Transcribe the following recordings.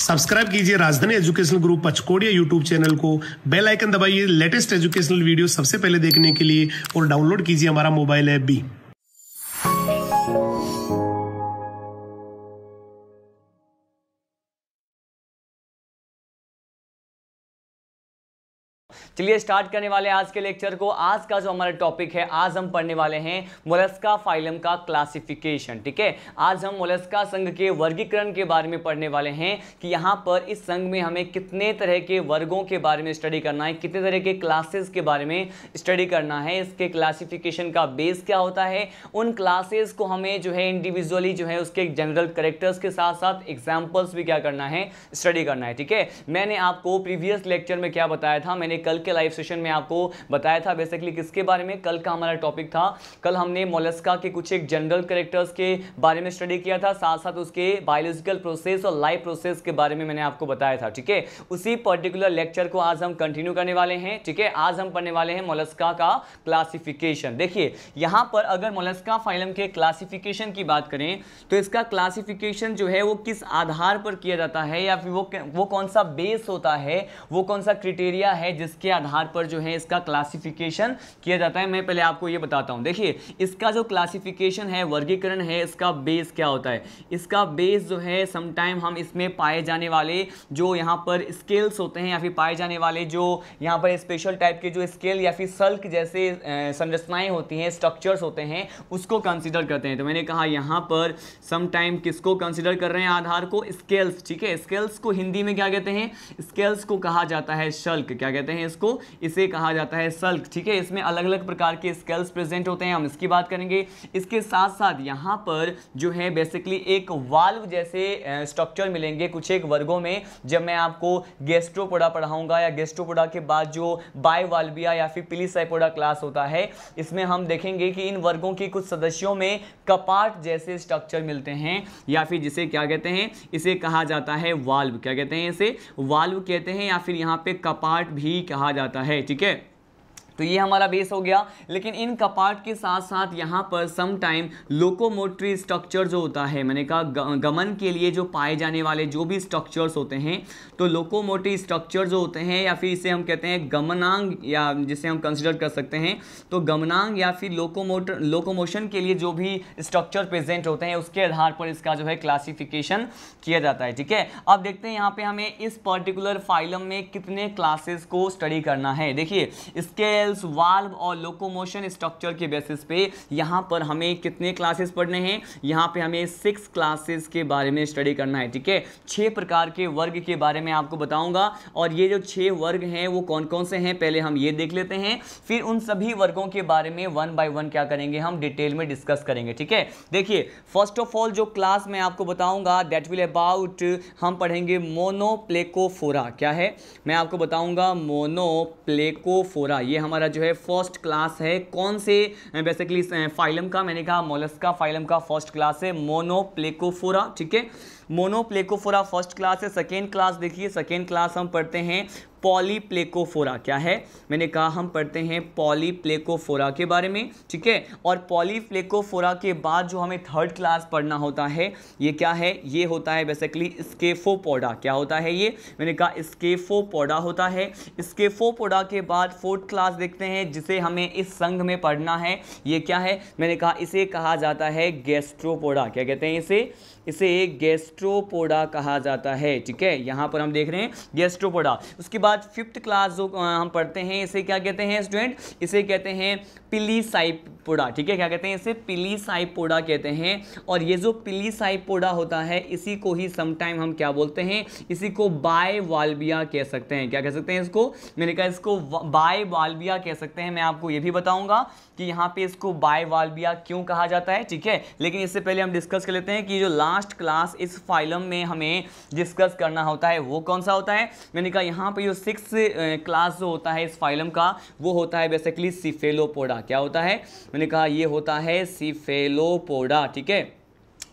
subscribe कीजिए Rajdhani educational group Pachkodiya YouTube channel को bell icon दबाइए लेटेस्ट एजुकेशनल वीडियो सबसे पहले देखने के लिए और डाउनलोड कीजिए हमारा मोबाइल ऐप भी चलिए स्टार्ट करने वाले आज के लेक्चर को आज का जो हमारा टॉपिक है आज हम पढ़ने वाले हैं मोलस्का फाइलम का क्लासिफिकेशन ठीक है आज हम मोलस्का संघ के वर्गीकरण के बारे में पढ़ने वाले हैं कि यहाँ पर इस संघ में हमें कितने तरह के वर्गों के बारे में स्टडी करना है कितने तरह के क्लासेस के बारे में स्टडी करना है इसके क्लासिफिकेशन का बेस क्या होता है उन क्लासेस को हमें जो है इंडिविजुअली जो है उसके जनरल करेक्टर्स के साथ साथ एग्जाम्पल्स भी क्या करना है स्टडी करना है ठीक है मैंने आपको प्रीवियस लेक्चर में क्या बताया था मैंने कल के लाइव सेशन में आपको बताया था बेसिकली किसके बारे में कल का हमारा टॉपिक था कल हमने मोलस्का के कुछ एक जनरल करेक्टर्स के बारे में स्टडी किया था साथ साथ उसके बायोलॉजिकल प्रोसेस और लाइफ प्रोसेस के बारे में मैंने आपको बताया था ठीक है उसी पर्टिकुलर लेक्चर को आज हम कंटिन्यू करने वाले हैं ठीक है आज हम पढ़ने वाले हैं मोलस्का का क्लासिफिकेशन देखिए यहाँ पर अगर मोलस्का फाइलम के क्लासिफिकेशन की बात करें तो इसका क्लासिफिकेशन जो है वो किस आधार पर किया जाता है या फिर वो वो कौन सा बेस होता है वो कौन सा क्रिटेरिया है जिसके आधार पर जो है इसका क्लासिफिकेशन किया जाता है मैं पहले आपको ये बताता हूँ देखिए इसका जो क्लासिफिकेशन है वर्गीकरण है इसका बेस क्या होता है इसका बेस जो है समटाइम हम इसमें पाए जाने वाले जो यहाँ पर स्केल्स होते हैं या फिर पाए जाने वाले जो यहाँ पर स्पेशल टाइप के जो स्केल या फिर सल्क जैसे संरचनाएँ होती हैं स्ट्रक्चर्स होते हैं उसको कंसिडर करते हैं तो मैंने कहा यहाँ पर समटाइम किसको कंसिडर कर रहे हैं आधार को स्केल्स ठीक है स्केल्स को हिंदी में क्या कहते हैं स्केल्स को कहा जाता है शल्क क्या कहते हैं इसको इसको इसे कहा जाता है सल्क ठीक है इसमें अलग अलग प्रकार के स्केल्स प्रेजेंट होते हैं हम इसकी बात करेंगे इसके साथ साथ यहाँ पर जो है बेसिकली एक वाल्व जैसे स्ट्रक्चर मिलेंगे कुछ एक वर्गों में जब मैं आपको गेस्ट्रोपोडा पढ़ाऊंगा या गेस्ट्रोपोडा के बाद जो बायवाल्विया या फिर पिलीसाइपोडा क्लास होता है इसमें हम देखेंगे कि इन वर्गों के कुछ सदस्यों में कपाट जैसे स्ट्रक्चर मिलते हैं या फिर जिसे क्या कहते हैं इसे कहा जाता है वाल्व क्या कहते हैं इसे वाल्व कहते हैं या फिर यहाँ पे कपाट भी कहा जाता है ठीक है तो ये हमारा बेस हो गया लेकिन इन कपाट के साथ साथ यहाँ पर सम टाइम लोकोमोटरी स्ट्रक्चर जो होता है मैंने कहा गमन के लिए जो पाए जाने वाले जो भी स्ट्रक्चर्स होते हैं तो लोकोमोटरी स्ट्रक्चर जो होते हैं या फिर इसे हम कहते हैं गमनांग या जिसे हम कंसिडर कर सकते हैं तो गमनांग या फिर लोकोमोटर लोकोमोशन के लिए जो भी स्ट्रक्चर प्रेजेंट होते हैं उसके आधार पर इसका जो है क्लासिफिकेशन किया जाता है ठीक है अब देखते हैं यहाँ पर हमें इस पर्टिकुलर फाइलम में कितने क्लासेस को स्टडी करना है देखिए इसके सेल्स वाल्व और लोकोमोशन स्ट्रक्चर के बेसिस पे यहाँ पर हमें कितने क्लासेस पढ़ने हैं यहाँ पे हमें सिक्स क्लासेस के बारे में स्टडी करना है ठीक है छः प्रकार के वर्ग के बारे में आपको बताऊँगा और ये जो छः वर्ग हैं वो कौन कौन से हैं पहले हम ये देख लेते हैं फिर उन सभी वर्गों के बारे में वन बाय वन क्या करेंगे हम डिटेल में डिस्कस करेंगे ठीक है देखिए फर्स्ट ऑफ ऑल जो क्लास मैं आपको बताऊंगा दैट विल अबाउट हम पढ़ेंगे मोनोप्लेकोफोरा क्या है मैं आपको बताऊंगा मोनोप्लेकोफोरा ये हम हमारा जो है फर्स्ट क्लास है कौन से बेसिकली फाइलम का मैंने कहा मोलस्का फाइलम का फर्स्ट क्लास है मोनोप्लेकोफोरा ठीक है मोनोप्लेकोफोरा फर्स्ट क्लास है सेकेंड क्लास देखिए सेकेंड क्लास हम पढ़ते हैं पॉलीप्लेकोफोरा क्या है मैंने कहा हम पढ़ते हैं पॉलीप्लेकोफोरा के बारे में ठीक है और पॉलीप्लेकोफोरा के बाद जो हमें थर्ड क्लास पढ़ना होता है ये क्या है ये होता है बेसिकली स्केफोपोडा क्या होता है ये मैंने कहा स्केफोपोडा होता है स्केफोपोडा के बाद फोर्थ क्लास देखते हैं जिसे हमें इस संघ में पढ़ना है ये क्या है मैंने कहा इसे कहा जाता है गैस्ट्रोपोडा क्या कहते हैं इसे इसे गेस्ट्रोपोडा कहा जाता है ठीक है यहाँ पर हम देख रहे हैं गेस्ट्रोपोडा उसके बाद फिफ्थ क्लास जो हम पढ़ते हैं इसे क्या कहते हैं स्टूडेंट इसे कहते हैं पिलीसाइपोडा ठीक है क्या कहते हैं इसे पिलीसाइपोडा कहते हैं और ये जो पिलीसाइपोडा होता है इसी को ही समटाइम हम क्या बोलते हैं इसी को बाय वाल्बिया कह सकते हैं क्या कह सकते हैं इसको मैंने कहा इसको बाय वाल्बिया कह सकते हैं मैं आपको ये भी बताऊंगा कि यहाँ पे इसको बाय वाल्बिया क्यों कहा जाता है ठीक है लेकिन इससे पहले हम डिस्कस कर लेते हैं कि जो लास्ट क्लास इस फाइलम में हमें डिस्कस करना होता है वो कौन सा होता है मैंने कहा यहाँ पे जो सिक्स क्लास जो होता है इस फाइलम का वो होता है बेसिकली सीफेलोपोडा क्या होता है मैंने कहा ये होता है सीफेलोपोडा ठीक है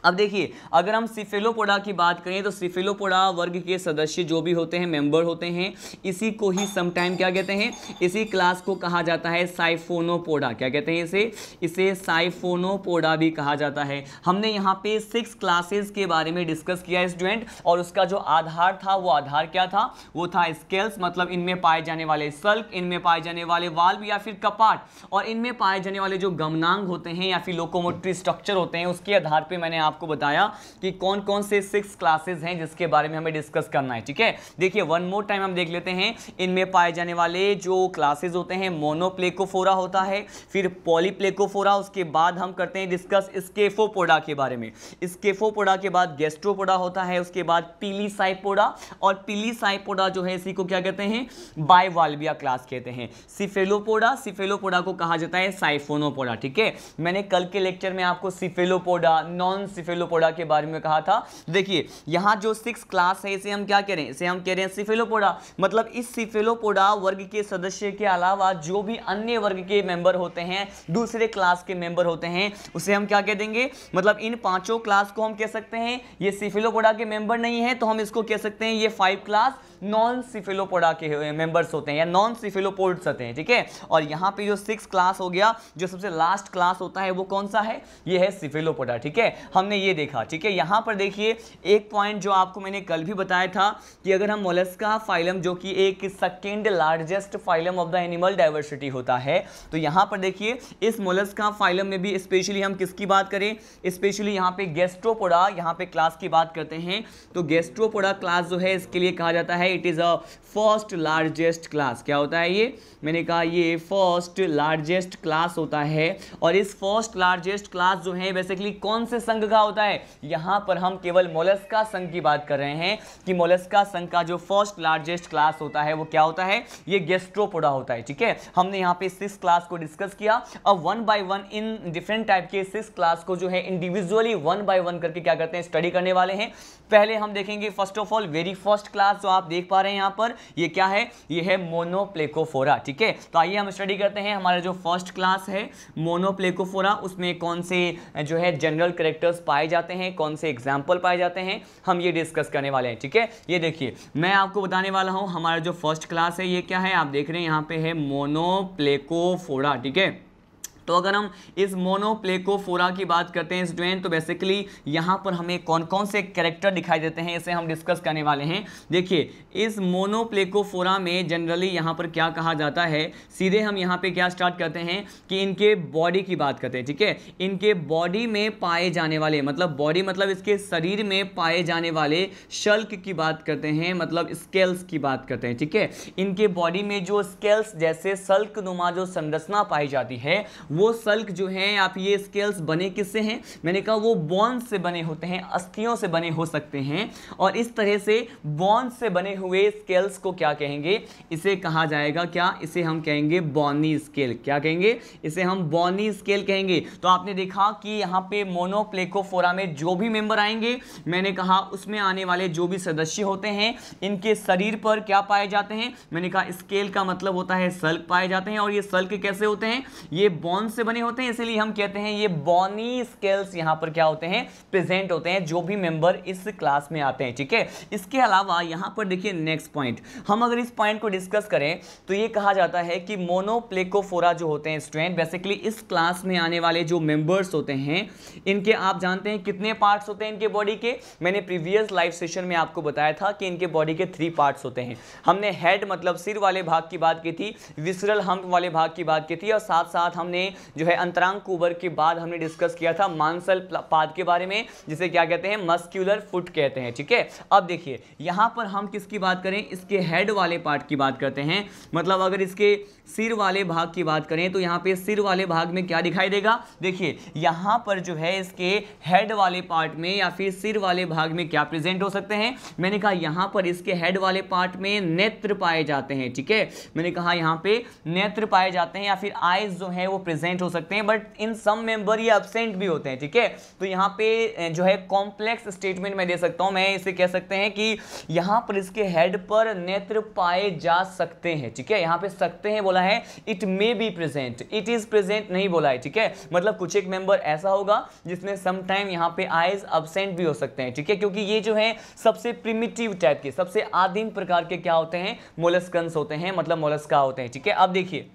अब देखिए अगर हम सिफेलोपोडा की बात करें तो सिफेलोपोडा वर्ग के सदस्य जो भी होते हैं मेंबर होते हैं इसी को ही समटाइम क्या कहते हैं इसी क्लास को कहा जाता है साइफोनोपोडा क्या कहते हैं इसे इसे साइफोनोपोडा भी कहा जाता है हमने यहाँ पे सिक्स क्लासेस के बारे में डिस्कस किया स्टूडेंट और उसका जो आधार था वो आधार क्या था वो था स्केल्स मतलब इनमें पाए जाने वाले सल्क इनमें पाए जाने वाले वाल्व या फिर कपाट और इनमें पाए जाने वाले जो गमनांग होते हैं या फिर लोकोमोट्री स्ट्रक्चर होते हैं उसके आधार पर मैंने आपको बताया कि कौन कौन से सिक्स क्लासेस हैं जिसके बारे में हमें डिस्कस करना है ठीक है देखिए वन मोर टाइम हम देख लेते हैं इनमें पाए जाने वाले जो क्लासेज होते हैं मोनोप्लेकोफोरा होता है फिर पॉलीप्लेकोफोरा उसके बाद हम करते हैं डिस्कस स्केफोपोडा के बारे में स्केफोपोडा के बाद गेस्ट्रोपोडा होता है उसके बाद पीलीसाइपोडा और पीलीसाइपोडा जो है इसी को क्या कहते हैं बाइवाल्विया क्लास कहते हैं सिफेलोपोडा सिफेलोपोडा को कहा जाता है साइफोनोपोडा ठीक है मैंने कल के लेक्चर में आपको सिफेलोपोडा नॉन सिफेलोपोडा के बारे में कहा था देखिए यहाँ जो सिक्स क्लास है इसे हम क्या कह रहे हैं इसे हम कह रहे हैं सिफेलोपोडा मतलब इस सिफेलोपोडा वर्ग के सदस्य के अलावा जो भी अन्य वर्ग के मेंबर होते हैं दूसरे क्लास के मेंबर होते हैं उसे हम क्या कह देंगे मतलब इन पांचों क्लास को हम कह सकते हैं ये सिफेलोपोडा के मेंबर नहीं है तो हम इसको कह सकते हैं ये फाइव क्लास नॉन सिफिलोपोडा के मेंबर्स होते हैं या नॉन सिफिलोपोड्स होते हैं ठीक है और यहाँ पे जो सिक्स क्लास हो गया जो सबसे लास्ट क्लास होता है वो कौन सा है ये है सिफिलोपोडा ठीक है हमने ये देखा ठीक है यहाँ पर देखिए एक पॉइंट जो आपको मैंने कल भी बताया था कि अगर हम मोलस्का फाइलम जो कि एक second largest phylum of the animal diversity होता है तो यहाँ पर देखिए इस मोलस्का फाइलम में भी स्पेशली हम किसकी बात करें स्पेशली यहाँ पे गेस्ट्रोपोडा यहाँ पे क्लास की बात करते हैं तो गेस्ट्रोपोडा क्लास जो है इसके लिए कहा जाता है है it is a first largest class क्या होता है ये मैंने कहा ये फर्स्ट लार्जेस्ट क्लास होता है और इस फर्स्ट लार्जेस्ट क्लास जो है बेसिकली कौन से संघ का होता है यहाँ पर हम केवल मोलस्का संघ की बात कर रहे हैं कि मोलस्का संघ का जो फर्स्ट लार्जेस्ट क्लास होता है वो क्या होता है ये गेस्ट्रोपोडा होता है ठीक है हमने यहाँ पे सिक्स क्लास को डिस्कस किया अब वन बाय वन इन डिफरेंट टाइप के सिक्स क्लास को जो है इंडिविजुअली वन बाय वन करके क्या करते हैं स्टडी करने वाले हैं पहले हम देखेंगे first of all very first class जो आप देख देख पा रहे हैं यहाँ पर ये क्या है ये है मोनोप्लेकोफोरा ठीक है तो आइए हम स्टडी करते हैं हमारा जो फर्स्ट क्लास है मोनोप्लेकोफोरा उसमें कौन से जो है जनरल करेक्टर्स पाए जाते हैं कौन से एग्जाम्पल पाए जाते हैं हम ये डिस्कस करने वाले हैं ठीक है ये देखिए मैं आपको बताने वाला हूँ हमारा जो फर्स्ट क्लास है ये क्या है आप देख रहे हैं यहाँ पे है मोनोप्लेकोफोरा ठीक है तो अगर हम इस मोनोप्लेकोफोरा की बात करते हैं स्टूडेंट तो बेसिकली यहाँ पर हमें कौन कौन से कैरेक्टर दिखाई देते हैं इसे हम डिस्कस करने वाले हैं देखिए इस मोनोप्लेकोफोरा में जनरली यहाँ पर क्या कहा जाता है सीधे हम यहाँ पे क्या स्टार्ट करते हैं कि इनके बॉडी की बात करते हैं ठीक है इनके बॉडी में पाए जाने वाले मतलब बॉडी मतलब इसके शरीर में पाए जाने वाले शल्क की बात करते हैं मतलब स्केल्स की बात करते हैं ठीक है इनके बॉडी में जो स्केल्स जैसे शल्क जो संरचना पाई जाती है वो सल्क जो हैं आप ये स्केल्स बने किससे हैं मैंने कहा वो बॉन्स से बने होते हैं अस्थियों से बने हो सकते हैं और इस तरह से बॉन्स से बने हुए स्केल्स को क्या कहेंगे इसे कहा जाएगा क्या इसे हम कहेंगे बॉनी स्केल क्या कहेंगे इसे हम बॉनी स्केल कहेंगे तो आपने देखा कि यहाँ पे मोनोप्लेकोफोरा में जो भी मेंबर आएंगे मैंने कहा उसमें आने वाले जो भी सदस्य होते हैं इनके शरीर पर क्या पाए जाते हैं मैंने कहा स्केल का मतलब होता है सल्क पाए जाते हैं और ये सल्क कैसे होते हैं ये बॉन्स बाउंड से बने होते हैं इसीलिए हम कहते हैं ये बॉनी स्केल्स यहाँ पर क्या होते हैं प्रेजेंट होते हैं जो भी मेंबर इस क्लास में आते हैं ठीक है इसके अलावा यहाँ पर देखिए नेक्स्ट पॉइंट हम अगर इस पॉइंट को डिस्कस करें तो ये कहा जाता है कि मोनोप्लेकोफोरा जो होते हैं स्टूडेंट बेसिकली इस क्लास में आने वाले जो मेंबर्स होते हैं इनके आप जानते हैं कितने पार्ट्स होते हैं इनके बॉडी के मैंने प्रीवियस लाइव सेशन में आपको बताया था कि इनके बॉडी के थ्री पार्ट्स होते हैं हमने हेड मतलब सिर वाले भाग की बात की थी विसरल हम वाले भाग की बात की थी और साथ साथ हमने जो है अंतरांग कुबर के बाद हमने डिस्कस किया था मांसल पाद के बारे में जिसे क्या कहते हैं मस्क्यूलर फुट कहते हैं ठीक है अब देखिए यहाँ पर हम किसकी बात करें इसके हेड वाले पार्ट की बात करते हैं मतलब अगर इसके सिर वाले भाग की बात करें तो यहाँ पे सिर वाले भाग में क्या दिखाई देगा देखिए यहाँ पर जो है इसके हेड वाले पार्ट में या फिर सिर वाले भाग में क्या प्रेजेंट हो सकते हैं मैंने कहा यहाँ पर इसके हेड वाले पार्ट में नेत्र पाए जाते हैं ठीक है मैंने कहा यहाँ पे नेत्र पाए जाते हैं या फिर आईज जो है वो प्रेजेंट प्रेजेंट हो सकते हैं बट इन सम मेंबर ये एबसेंट भी होते हैं ठीक है तो यहाँ पे जो है कॉम्प्लेक्स स्टेटमेंट मैं दे सकता हूँ मैं इसे कह सकते हैं कि यहाँ पर इसके हेड पर नेत्र पाए जा सकते हैं ठीक है यहाँ पे सकते हैं बोला है it may be present it is present नहीं बोला है ठीक है मतलब कुछ एक मेंबर ऐसा होगा जिसमें समटाइम यहाँ पे आइज अबसेंट भी हो सकते हैं ठीक है क्योंकि ये जो है सबसे प्रिमिटिव टाइप के सबसे आदिम प्रकार के क्या होते हैं मोलस्कंस होते हैं मतलब मोलस्का होते हैं ठीक है अब देखिए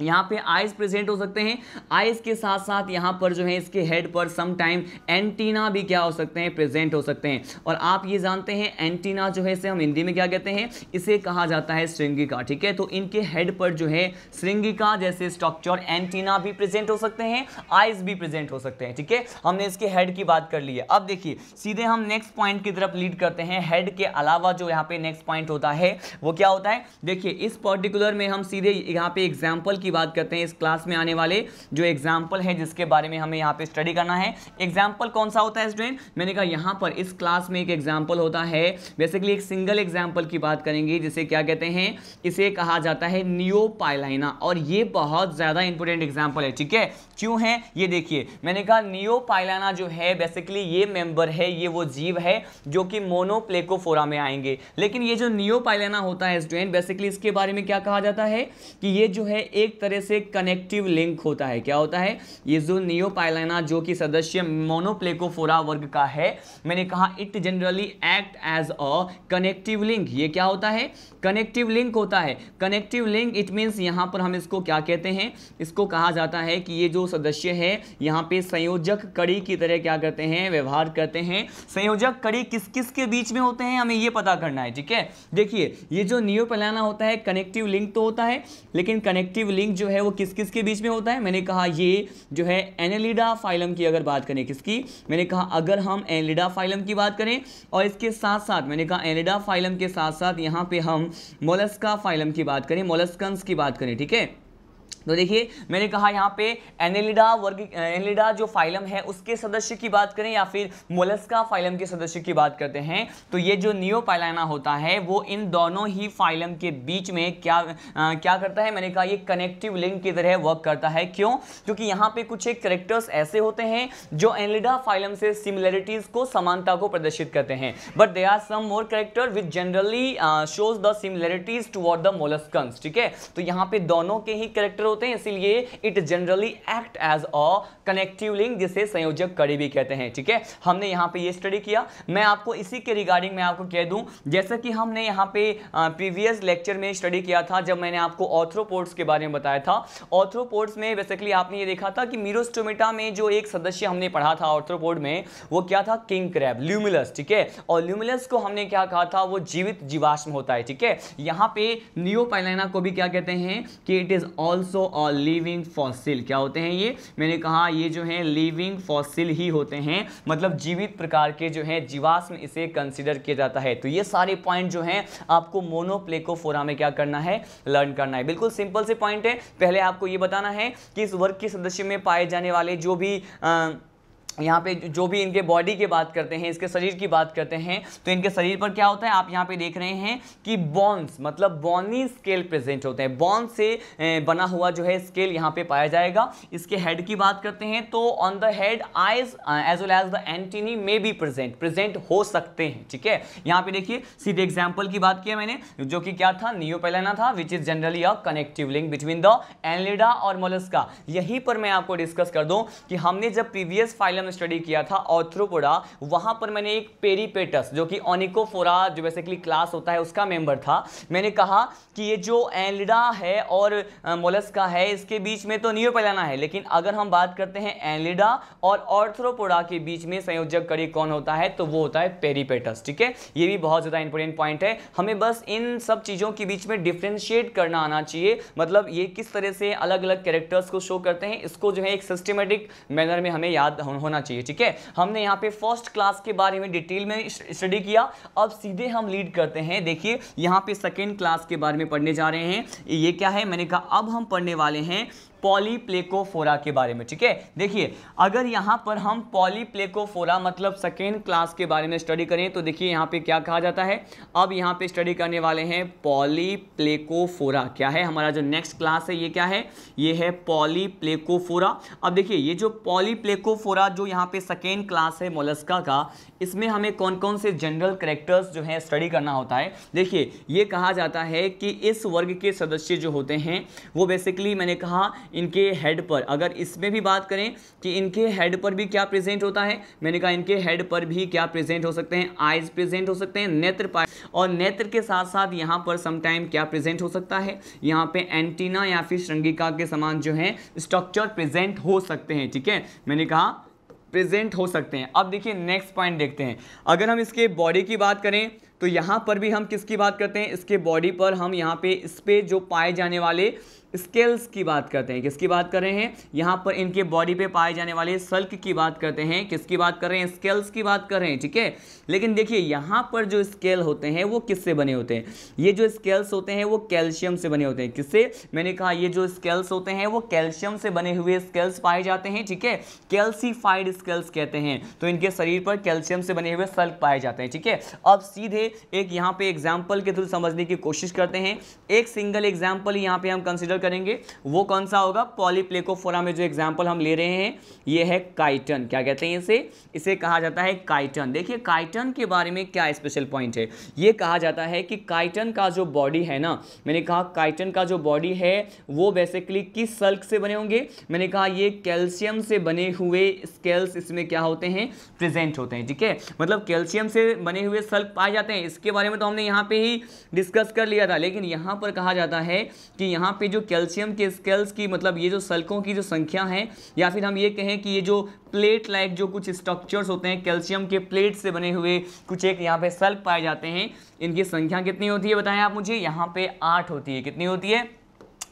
यहाँ पे आइज प्रेजेंट हो सकते हैं आइज के साथ साथ यहाँ पर जो है इसके हेड पर सम टाइम एंटीना भी क्या हो सकते हैं प्रेजेंट हो सकते हैं और आप ये जानते हैं एंटीना जो है इसे हम हिंदी में क्या कहते हैं इसे कहा जाता है श्रृंगिका ठीक है तो इनके हेड पर जो है श्रृंगिका जैसे स्ट्रक्चर एंटीना भी प्रेजेंट हो सकते हैं आइज भी प्रेजेंट हो सकते हैं ठीक है हमने इसके हेड की बात कर ली है अब देखिए सीधे हम नेक्स्ट पॉइंट की तरफ लीड करते हैं हेड के अलावा जो यहाँ पे नेक्स्ट पॉइंट होता है वो क्या होता है देखिए इस पर्टिकुलर में हम सीधे यहाँ पे एग्जाम्पल की बात करते हैं इस क्लास में आने वाले जो एग्जाम्पल है जिसके बारे में हमें यहाँ पे स्टडी करना है एग्जाम्पल कौन सा होता है स्टूडेंट मैंने कहा यहाँ पर इस क्लास में एक एग्जाम्पल होता है बेसिकली एक सिंगल एग्जाम्पल की बात करेंगे जिसे क्या कहते हैं इसे कहा जाता है नियो और ये बहुत ज़्यादा इंपॉर्टेंट एग्जाम्पल है ठीक है क्यों है ये देखिए मैंने कहा नियो जो है बेसिकली ये मेंबर है ये वो जीव है जो कि मोनोप्लेकोफोरा में आएंगे लेकिन ये जो नियो होता है स्टूडेंट बेसिकली इसके बारे में क्या कहा जाता है कि ये जो है एक एक तरह से कनेक्टिव लिंक होता है क्या होता है ये जो नियोपाइलाना जो कि सदस्य मोनोप्लेकोफोरा वर्ग का है मैंने कहा it generally act as a connective link ये क्या होता है कनेक्टिव लिंक होता है कनेक्टिव लिंक इट मीन्स यहाँ पर हम इसको क्या कहते हैं इसको कहा जाता है कि ये जो सदस्य है यहाँ पे संयोजक कड़ी की तरह क्या करते हैं व्यवहार करते हैं संयोजक कड़ी किस किस के बीच में होते हैं हमें ये पता करना है ठीक है देखिए ये जो नियोपलाना होता है कनेक्टिव लिंक तो होता है लेकिन कनेक्टिव लिंक लिंक जो है वो किस किस के बीच में होता है मैंने कहा ये जो है एनेलिडा फाइलम की अगर बात करें किसकी मैंने कहा अगर हम एनेलिडा फाइलम की बात करें और इसके साथ साथ मैंने कहा एनेलिडा फाइलम के साथ साथ यहाँ पे हम मोलस्का फाइलम की बात करें मोलस्कंस की बात करें ठीक है तो देखिए मैंने कहा यहाँ पे एनेलिडा वर्ग एनेलिडा जो फाइलम है उसके सदस्य की बात करें या फिर मोलस्का फाइलम के सदस्य की बात करते हैं तो ये जो पायलाना होता है वो इन दोनों ही फाइलम के बीच में क्या आ, क्या करता है मैंने कहा ये कनेक्टिव लिंक की तरह वर्क करता है क्यों क्योंकि यहाँ पे कुछ एक करेक्टर्स ऐसे होते हैं जो एनलिडा फाइलम से सिमिलरिटीज़ को समानता को प्रदर्शित करते हैं but they are some more character which generally shows the similarities to the molluscans ठीक है तो यहाँ पे दोनों के ही करेक्टर होते हैं इसीलिए it generally act as a connective link जिसे संयोजक कड़ी भी कहते हैं ठीक है हमने यहाँ पे ये स्टडी किया मैं आपको इसी के रिगार्डिंग मैं आपको कह दूँ जैसा कि हमने यहाँ पे प्रीवियस लेक्चर में स्टडी किया था जब मैंने आपको ऑथ्रोपोर्ट्स के बारे में बताया था ऑथ्रोपोर्ट्स में बेसिकली आपने ये देखा था कि मीरोस्टोमेटा में जो एक सदस्य हमने पढ़ा था ऑर्थ्रोपोर्ट में वो क्या था किंग क्रैब ल्यूमिलस ठीक है और ल्यूमिलस को हमने क्या कहा था वो जीवित जीवाश्म होता है ठीक है यहाँ पे नियोपाइलाइना को भी क्या कहते हैं कि इट इज ऑल्सो और लिविंग फॉसिल क्या होते हैं ये मैंने कहा ये जो है लिविंग फॉसिल ही होते हैं मतलब जीवित प्रकार के जो है जीवाश्म इसे कंसिडर किया जाता है तो ये सारे पॉइंट जो हैं आपको मोनोप्लेकोफोरा में क्या करना है लर्न करना है बिल्कुल सिंपल से पॉइंट है पहले आपको ये बताना है कि इस वर्ग के सदस्य में पाए जाने वाले जो भी आ, यहाँ पे जो भी इनके बॉडी की बात करते हैं इसके शरीर की बात करते हैं तो इनके शरीर पर क्या होता है आप यहाँ पे देख रहे हैं कि बॉन्स मतलब बॉनी स्केल प्रेजेंट होते हैं बॉन्स से बना हुआ जो है स्केल यहाँ पे पाया जाएगा इसके हेड की बात करते हैं तो on the head eyes as well as the antennae may be present present हो सकते हैं ठीक है यहाँ पे देखिए सीधे एग्जाम्पल की बात किया मैंने जो कि क्या था नियो था which is generally a connective link between the Annelida और मोलस्का यहीं पर मैं आपको डिस्कस कर दूँ कि हमने जब प्रीवियस फाइलम मैंने स्टडी किया था ऑथ्रोपोडा वहां पर मैंने एक पेरीपेटस जो कि ऑनिकोफोरा जो बेसिकली क्लास होता है उसका मेंबर था मैंने कहा कि ये जो एनलिडा है और मोलस्का है इसके बीच में तो नियो पैलाना है लेकिन अगर हम बात करते हैं एनलिडा और ऑर्थ्रोपोडा के बीच में संयोजक कड़ी कौन होता है तो वो होता है पेरीपेटस ठीक है ये भी बहुत ज़्यादा इंपॉर्टेंट पॉइंट है हमें बस इन सब चीज़ों के बीच में डिफ्रेंशिएट करना आना चाहिए मतलब ये किस तरह से अलग अलग कैरेक्टर्स को शो करते हैं इसको जो है एक सिस्टमेटिक मैनर में हमें याद होना होना चाहिए ठीक है हमने यहाँ पे फर्स्ट क्लास के बारे में डिटेल में स्टडी किया अब सीधे हम लीड करते हैं देखिए यहाँ पे सेकेंड क्लास के बारे में पढ़ने जा रहे हैं ये क्या है मैंने कहा अब हम पढ़ने वाले हैं पॉलीप्लेकोफोरा के बारे में ठीक है देखिए अगर यहाँ पर हम पॉलीप्लेकोफोरा मतलब सेकेंड क्लास के बारे में स्टडी करें तो देखिए यहाँ पे क्या कहा जाता है अब यहाँ पे स्टडी करने वाले हैं पॉलीप्लेकोफोरा क्या है हमारा जो नेक्स्ट क्लास है ये क्या है ये है पॉलीप्लेकोफोरा अब देखिए ये जो पॉलीप्लेकोफोरा जो यहाँ पे सेकेंड क्लास है मोलस्का का इसमें हमें कौन कौन से जनरल करेक्टर्स जो है स्टडी करना होता है देखिए ये कहा जाता है कि इस वर्ग के सदस्य जो होते हैं वो बेसिकली मैंने कहा इनके हेड पर अगर इसमें भी बात करें कि इनके हेड पर भी क्या प्रेजेंट होता है मैंने कहा इनके हेड पर भी क्या प्रेजेंट हो सकते हैं आइज प्रेजेंट हो सकते हैं नेत्र पाए और नेत्र के साथ साथ यहाँ पर समटाइम क्या प्रेजेंट हो सकता है यहाँ पे एंटीना या फिर श्रृंगिका के समान जो है स्ट्रक्चर प्रेजेंट हो सकते हैं ठीक है मैंने कहा प्रेजेंट हो सकते हैं अब देखिए नेक्स्ट पॉइंट देखते हैं अगर हम इसके बॉडी की बात करें तो यहाँ पर भी हम किसकी बात करते हैं इसके बॉडी पर हम यहाँ पे इस पर जो पाए जाने वाले स्केल्स की बात करते हैं किसकी बात कर रहे हैं यहाँ पर इनके बॉडी पे पाए जाने वाले सल्क की बात करते हैं किसकी बात कर रहे हैं स्केल्स की बात कर रहे हैं ठीक है लेकिन देखिए यहाँ पर जो स्केल होते हैं वो किससे बने होते हैं ये जो स्केल्स होते हैं वो कैल्शियम से बने होते हैं किससे मैंने कहा ये जो स्केल्स होते हैं वो कैल्शियम से बने हुए स्केल्स पाए जाते हैं ठीक है कैल्सीफाइड स्केल्स कहते हैं तो इनके शरीर पर कैल्शियम से बने हुए सल्क पाए जाते हैं ठीक है अब सीधे एक यहाँ पे एग्जाम्पल के थ्रू समझने की कोशिश करते हैं एक सिंगल एग्जाम्पल यहाँ पे हम कंसिडर करेंगे वो कौन सा होगा पॉलीप्लेकोफोरा में जो एग्जाम्पल हम ले रहे हैं ये है काइटन क्या कहते हैं इसे इसे कहा जाता है काइटन देखिए काइटन के बारे में क्या स्पेशल पॉइंट है ये कहा जाता है कि काइटन का जो बॉडी है ना मैंने कहा काइटन का जो बॉडी है वो बेसिकली किस सल्क से बने होंगे मैंने कहा ये कैल्शियम से बने हुए स्केल्स इसमें क्या होते हैं प्रेजेंट होते हैं ठीक है मतलब कैल्शियम से बने हुए सल्क पाए जाते हैं इसके बारे में तो हमने यहाँ पे ही डिस्कस कर लिया था लेकिन यहाँ पर कहा जाता है कि यहाँ पे जो कैल्शियम के स्केल्स की मतलब ये जो सल्कों की जो संख्या है या फिर हम ये कहें कि ये जो प्लेट लाइक जो कुछ स्ट्रक्चर्स होते हैं कैल्शियम के प्लेट से बने हुए कुछ एक यहाँ पे सल्क पाए जाते हैं इनकी संख्या कितनी होती है बताएं आप मुझे यहाँ पे आठ होती है कितनी होती है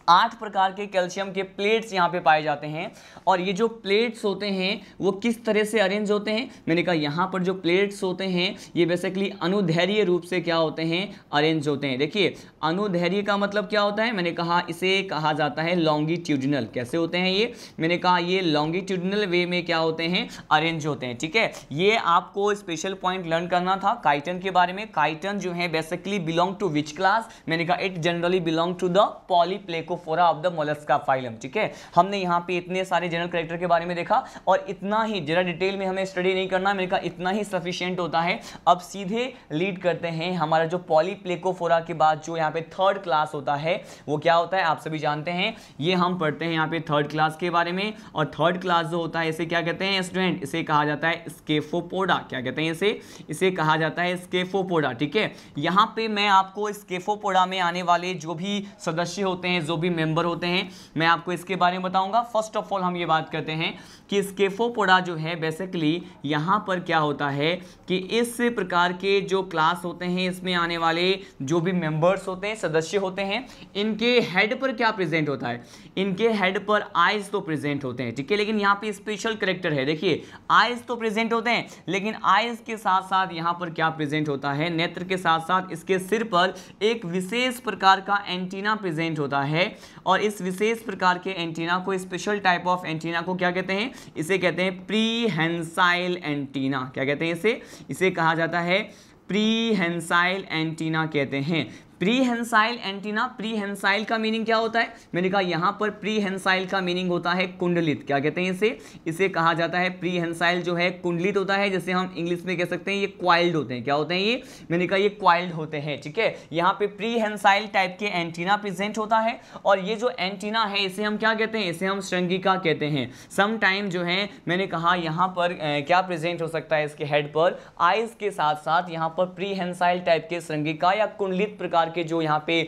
आठ प्रकार के कैल्शियम के प्लेट्स यहाँ पे पाए जाते हैं और ये जो प्लेट्स होते हैं वो किस तरह से अरेंज होते हैं मैंने कहा यहाँ पर जो प्लेट्स होते हैं ये बेसिकली अनुधैर्य रूप से क्या होते हैं अरेंज होते हैं देखिए अनुधैर्य का मतलब क्या होता है मैंने कहा इसे कहा जाता है लॉन्गिट्यूडनल कैसे होते हैं ये मैंने कहा ये लॉन्गिट्यूडनल वे में क्या होते हैं अरेंज होते हैं ठीक है ये आपको स्पेशल पॉइंट लर्न करना था काइटन के बारे में काइटन जो है basically belong to which class मैंने कहा it generally belong to the Polyplacophora of the Mollusca phylum ठीक है हमने यहाँ पे इतने सारे जनरल करेक्टर के बारे में देखा और इतना ही जरा डिटेल में हमें स्टडी नहीं करना मेरे का इतना ही सफिशियंट होता है अब सीधे लीड करते हैं हमारा जो पॉलीप्लेकोफोरा के बाद जो यहाँ पे थर्ड क्लास होता है वो क्या होता है आप सभी जानते हैं ये हम पढ़ते हैं यहाँ पे थर्ड क्लास के बारे में और थर्ड क्लास जो होता है इसे क्या कहते हैं स्टूडेंट इसे कहा जाता है स्केफोपोडा क्या कहते हैं इसे इसे कहा जाता है स्केफोपोडा ठीक है यहाँ पे मैं आपको स्केफोपोडा में आने वाले जो भी सदस्य होते हैं जो भी मेंबर होते हैं मैं आपको इसके बारे में बताऊंगा फर्स्ट ऑफ ऑल हम ये बात करते हैं कि स्केफोपोडा जो है बेसिकली यहाँ पर क्या होता है कि इस प्रकार के जो क्लास होते हैं इसमें आने वाले जो भी मेंबर्स होते हैं सदस्य होते हैं इनके हेड पर क्या प्रेजेंट होता है इनके हेड पर आइज तो प्रेजेंट होते हैं ठीक है लेकिन यहाँ पे स्पेशल करेक्टर है देखिए आइज तो प्रेजेंट होते हैं लेकिन आइज के साथ साथ यहाँ पर क्या प्रेजेंट होता है नेत्र के साथ साथ इसके सिर पर एक विशेष प्रकार का एंटीना प्रेजेंट होता है और इस विशेष प्रकार के एंटीना को स्पेशल टाइप ऑफ एंटीना को क्या कहते हैं इसे कहते हैं प्रीहेंसाइल एंटीना क्या कहते हैं इसे इसे कहा जाता है प्रीहेंसाइल एंटीना कहते हैं प्रीहेंसाइल एंटीना प्रीहेंसाइल का मीनिंग क्या होता है मैंने कहा यहाँ पर प्रीहेंसाइल का मीनिंग होता है कुंडलित क्या कहते हैं इसे इसे कहा जाता है प्रीहेंसाइल जो है कुंडलित होता है जैसे हम इंग्लिश में कह सकते हैं ये क्वाइल्ड होते हैं क्या होते हैं ये मैंने कहा ये क्वाइल्ड होते हैं ठीक है यहाँ पे प्रीहेंसाइल टाइप के एंटीना प्रेजेंट होता है और ये जो एंटीना है इसे हम क्या कहते हैं इसे हम श्रृंगिका कहते हैं सम टाइम जो है मैंने कहा यहाँ पर ए, क्या प्रेजेंट हो सकता है इसके हेड पर आइज के साथ साथ यहाँ पर प्रीहेंसाइल टाइप के श्रृंगिका या कुंडलित प्रकार के जो यहाँ पे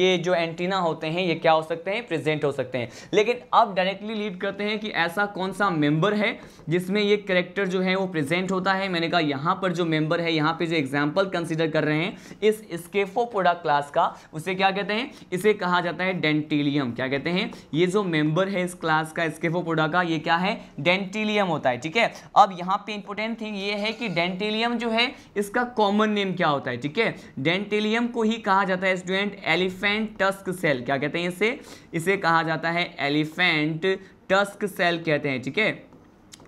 ये जो एंटीना होते हैं ये क्या हो सकते हैं प्रेजेंट हो सकते हैं लेकिन अब डायरेक्टली लीड करते हैं कि ऐसा कौन सा मेंबर है जिसमें ये करेक्टर जो है वो प्रेजेंट होता है मैंने कहा यहाँ पर जो मेंबर है यहाँ पे जो एग्जाम्पल कंसिडर कर रहे हैं इस स्केफोपोडा क्लास का उसे क्या कहते हैं इसे कहा जाता है डेंटिलियम क्या कहते हैं ये जो मेंबर है इस क्लास का स्केफोपोडा का ये क्या है डेंटिलियम होता है ठीक है अब यहाँ पे इंपोर्टेंट थिंग ये है कि डेंटिलियम जो है इसका कॉमन नेम क्या होता है ठीक है डेंटिलियम को ही कहा कहा जाता है स्टूडेंट एलिफेंट टस्क सेल क्या कहते हैं इसे इसे कहा जाता है एलिफेंट टस्क सेल कहते हैं ठीक है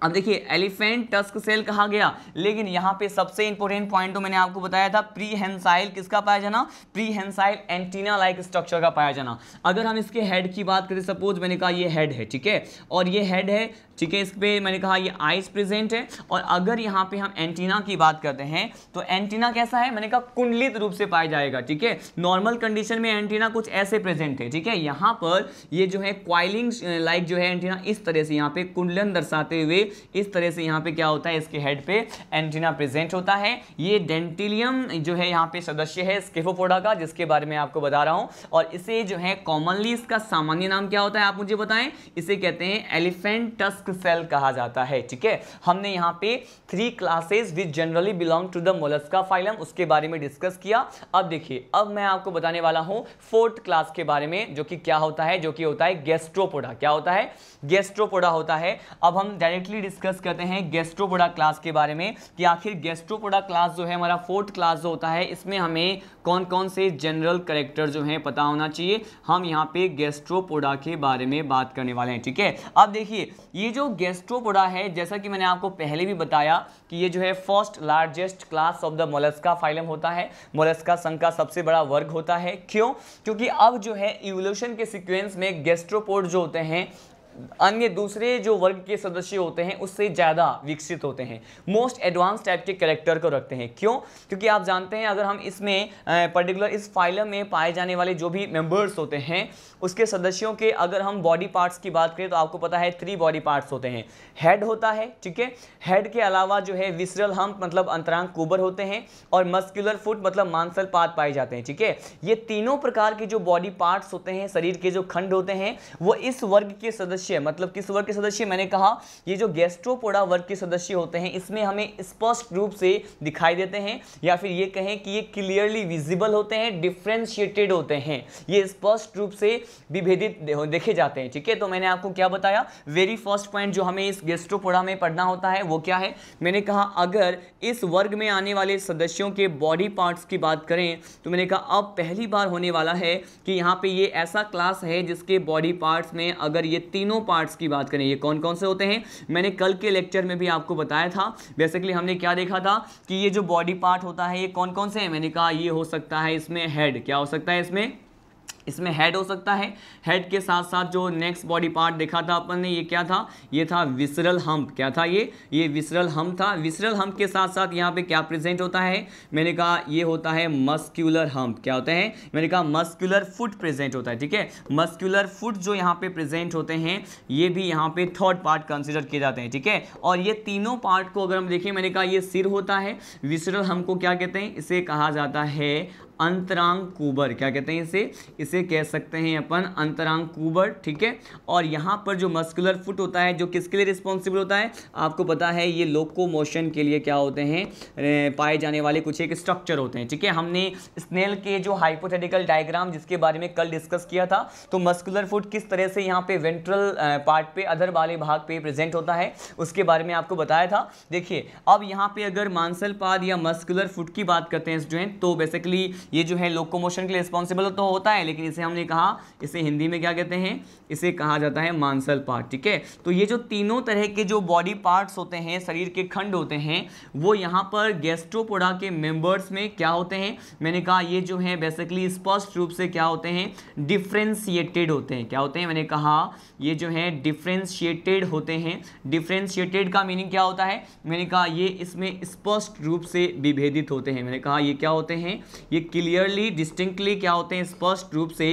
अब देखिए एलिफेंट टस्क सेल कहा गया लेकिन यहाँ पे सबसे इंपॉर्टेंट पॉइंट तो मैंने आपको बताया था प्री हेंसाइल किसका पाया जाना prehensile antenna like structure का पाया जाना अगर हम इसके हेड की बात करें सपोज मैंने कहा ये हेड है ठीक है और ये हेड है ठीक है इस पर मैंने कहा ये आइस प्रेजेंट है और अगर यहाँ पे हम एंटीना की बात करते हैं तो एंटीना कैसा है मैंने कहा कुंडलित रूप से पाया जाएगा ठीक है नॉर्मल कंडीशन में एंटीना कुछ ऐसे प्रेजेंट है ठीक है यहाँ पर ये जो है क्वाइलिंग लाइक जो है एंटीना इस तरह से यहाँ पे कुंडलन दर्शाते हुए इस तरह से यहाँ पे क्या होता है इसके हेड पे एंटीना प्रेजेंट होता है ये डेंटिलियम जो है यहाँ पे सदस्य है स्केफोपोडा का जिसके बारे में आपको बता रहा हूँ और इसे जो है कॉमनली इसका सामान्य नाम क्या होता है आप मुझे बताएं इसे कहते हैं एलिफेंट टस्क सेल कहा जाता है ठीक है हमने यहाँ पे three classes which generally belong to the Mollusca phylum उसके बारे में डिस्कस किया अब देखिए अब मैं आपको बताने वाला हूँ फोर्थ क्लास के बारे में जो कि क्या होता है जो कि होता है गेस्ट्रोपोडा क्या होता है गेस्ट्रोपोडा होता है अब हम डायरेक्टली नेक्स्टली डिस्कस करते हैं गेस्ट्रोपोडा क्लास के बारे में कि आखिर गेस्ट्रोपोडा क्लास जो है हमारा फोर्थ क्लास जो होता है इसमें हमें कौन कौन से जनरल करेक्टर जो हैं पता होना चाहिए हम यहाँ पे गेस्ट्रोपोडा के बारे में बात करने वाले हैं ठीक है अब देखिए ये जो गेस्ट्रोपोडा है जैसा कि मैंने आपको पहले भी बताया कि ये जो है first largest class of the Mollusca phylum होता है मोलस्का संघ का सबसे बड़ा वर्ग होता है क्यों क्योंकि अब जो है इवोल्यूशन के सिक्वेंस में गेस्ट्रोपोड जो होते हैं अन्य दूसरे जो वर्ग के सदस्य होते हैं उससे ज़्यादा विकसित होते हैं मोस्ट एडवांस टाइप के करेक्टर को रखते हैं क्यों क्योंकि आप जानते हैं अगर हम इसमें पर्टिकुलर इस फाइलम में पाए जाने वाले जो भी मेम्बर्स होते हैं उसके सदस्यों के अगर हम बॉडी पार्ट्स की बात करें तो आपको पता है थ्री बॉडी पार्ट्स होते हैं हेड होता है ठीक है हेड के अलावा जो है विसरल हम मतलब अंतरांग कुबर होते हैं और मस्कुलर फुट मतलब मांसल पात पाए जाते हैं ठीक है ये तीनों प्रकार के जो बॉडी पार्ट्स होते हैं शरीर के जो खंड होते हैं वो इस वर्ग के सदस्य मतलब किस वर्ग के सदस्य मैंने कहा ये जो गैस्ट्रोपोडा वर्ग के सदस्य होते हैं इसमें हमें स्पष्ट रूप से दिखाई देते हैं या फिर ये कहें कि ये क्लियरली विजिबल होते हैं डिफ्रेंशिएटेड होते हैं ये स्पष्ट रूप से विभेदित देखे जाते हैं ठीक है तो मैंने आपको क्या बताया वेरी फर्स्ट पॉइंट जो हमें इस गेस्ट्रोपोडा में पढ़ना होता है वो क्या है मैंने कहा अगर इस वर्ग में आने वाले सदस्यों के बॉडी पार्ट्स की बात करें तो मैंने कहा अब पहली बार होने वाला है कि यहाँ पे ये ऐसा क्लास है जिसके बॉडी पार्ट्स में अगर ये तीनों पार्ट्स की बात करें ये कौन कौन से होते हैं मैंने कल के लेक्चर में भी आपको बताया था बेसिकली हमने क्या देखा था कि ये जो बॉडी पार्ट होता है ये कौन कौन से हैं मैंने कहा ये हो सकता है इसमें हेड क्या हो सकता है इसमें इसमें हेड हो सकता है हेड के साथ साथ जो नेक्स्ट बॉडी पार्ट देखा था अपन ने ये क्या था ये था विसरल हम्प क्या था ये ये विसरल हम्प था विसरल हम्प के साथ साथ यहाँ पे क्या प्रेजेंट होता है मैंने कहा ये होता है मस्क्यूलर हम्प क्या होते हैं मैंने कहा मस्क्यूलर फुट प्रेजेंट होता है ठीक है मस्क्यूलर फुट जो यहाँ पे प्रेजेंट होते हैं ये भी यहाँ पे थर्ड पार्ट कंसिडर किए जाते हैं ठीक है और ये तीनों पार्ट को अगर हम देखें मैंने कहा ये सिर होता है विसरल हम्प को क्या कहते हैं इसे कहा जाता है अंतरांग कुबर क्या कहते हैं इसे इसे कह सकते हैं अपन अंतरांग कुबर ठीक है और यहाँ पर जो मस्कुलर फुट होता है जो किसके लिए रिस्पॉन्सिबल होता है आपको पता है ये लोको मोशन के लिए क्या होते हैं पाए जाने वाले कुछ एक स्ट्रक्चर होते हैं ठीक है हमने स्नेल के जो हाइपोथेटिकल डायग्राम जिसके बारे में कल डिस्कस किया था तो मस्कुलर फुट किस तरह से यहाँ पे वेंट्रल पार्ट पे अदर वाले भाग पे प्रेजेंट होता है उसके बारे में आपको बताया था देखिए अब यहाँ पे अगर मांसल पाद या मस्कुलर फुट की बात करते हैं स्टूडेंट तो बेसिकली ये जो है लोकोमोशन के लिए रिस्पॉन्सिबल तो होता है लेकिन इसे हमने कहा इसे हिंदी में क्या कहते हैं इसे कहा जाता है मांसल पार्ट ठीक है तो ये जो तीनों तरह के जो बॉडी पार्ट्स होते हैं शरीर के खंड होते हैं वो यहाँ पर गेस्ट्रोपोडा के मेम्बर्स में क्या होते हैं मैंने कहा ये जो है बेसिकली स्पष्ट रूप से क्या होते हैं डिफ्रेंशिएटेड होते हैं क्या होते हैं मैंने कहा ये जो है डिफ्रेंशिएटेड होते हैं डिफ्रेंशिएटेड का मीनिंग क्या होता है मैंने कहा ये इसमें स्पष्ट रूप से विभेदित होते हैं मैंने कहा ये क्या होते हैं ये क्लियरली डिस्टिंक्टली क्या होते हैं स्पष्ट रूप से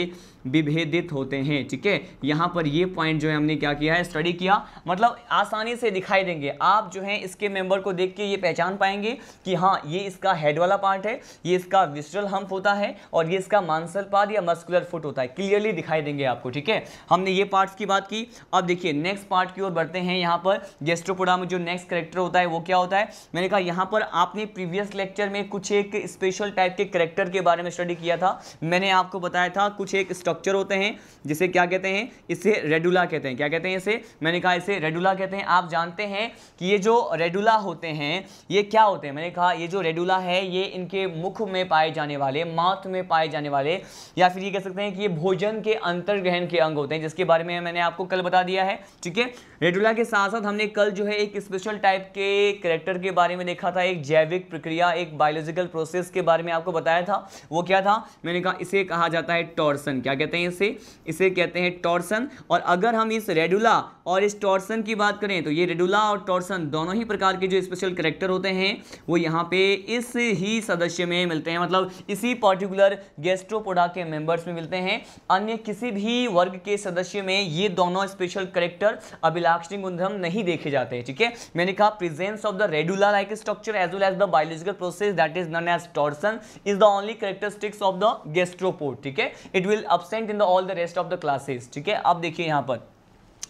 विभेदित होते हैं ठीक है यहाँ पर ये पॉइंट जो है हमने क्या किया है स्टडी किया मतलब आसानी से दिखाई देंगे आप जो है इसके मेंबर को देख के ये पहचान पाएंगे कि हाँ ये इसका हेड वाला पार्ट है ये इसका विस्ट्रल हम्प होता है और ये इसका मांसल पाद या मस्कुलर फुट होता है क्लियरली दिखाई देंगे आपको ठीक है हमने ये पार्ट्स की बात की अब देखिए नेक्स्ट पार्ट की ओर बढ़ते हैं यहाँ पर गेस्ट्रोपोडा में जो नेक्स्ट करेक्टर होता है वो क्या होता है मैंने कहा यहाँ पर आपने प्रीवियस लेक्चर में कुछ एक स्पेशल टाइप के करेक्टर के बारे में स्टडी किया था मैंने आपको बताया था कुछ एक स्ट्रक्चर स्ट्रक्चर होते हैं जिसे क्या कहते हैं इसे रेडुला कहते हैं क्या कहते हैं इसे मैंने कहा इसे रेडुला कहते हैं आप जानते हैं कि ये जो रेडुला होते हैं ये क्या होते हैं मैंने कहा ये जो रेडुला है ये इनके मुख में पाए जाने वाले माथ में पाए जाने वाले या फिर ये कह सकते हैं कि ये भोजन के अंतर्ग्रहण के अंग होते हैं जिसके बारे में मैंने आपको कल बता दिया है ठीक है रेडुला के साथ साथ हमने कल जो है एक स्पेशल टाइप के करेक्टर के बारे में देखा था एक जैविक प्रक्रिया एक बायोलॉजिकल प्रोसेस के बारे में आपको बताया था वो क्या था मैंने कहा इसे कहा जाता है टॉर्सन क्या कहते हैं इसे इसे कहते हैं टॉर्सन और अगर हम इस रेडुला और इस टॉर्सन की बात करें तो ये रेडुला और टॉर्सन दोनों ही प्रकार के जो स्पेशल करेक्टर होते हैं वो यहाँ पे इस ही सदस्य में मिलते हैं मतलब इसी पर्टिकुलर गेस्ट्रोपोडा के मेंबर्स में मिलते हैं अन्य किसी भी वर्ग के सदस्य में ये दोनों स्पेशल करेक्टर अभिलाक्षणी गुंधम नहीं देखे जाते ठीक है मैंने कहा presence of the radula like structure as well as the biological process that is known as torsion is the only characteristics of the gastropod ठीक है it will absent constant in the all the rest of the classes ठीक है अब देखिए यहाँ पर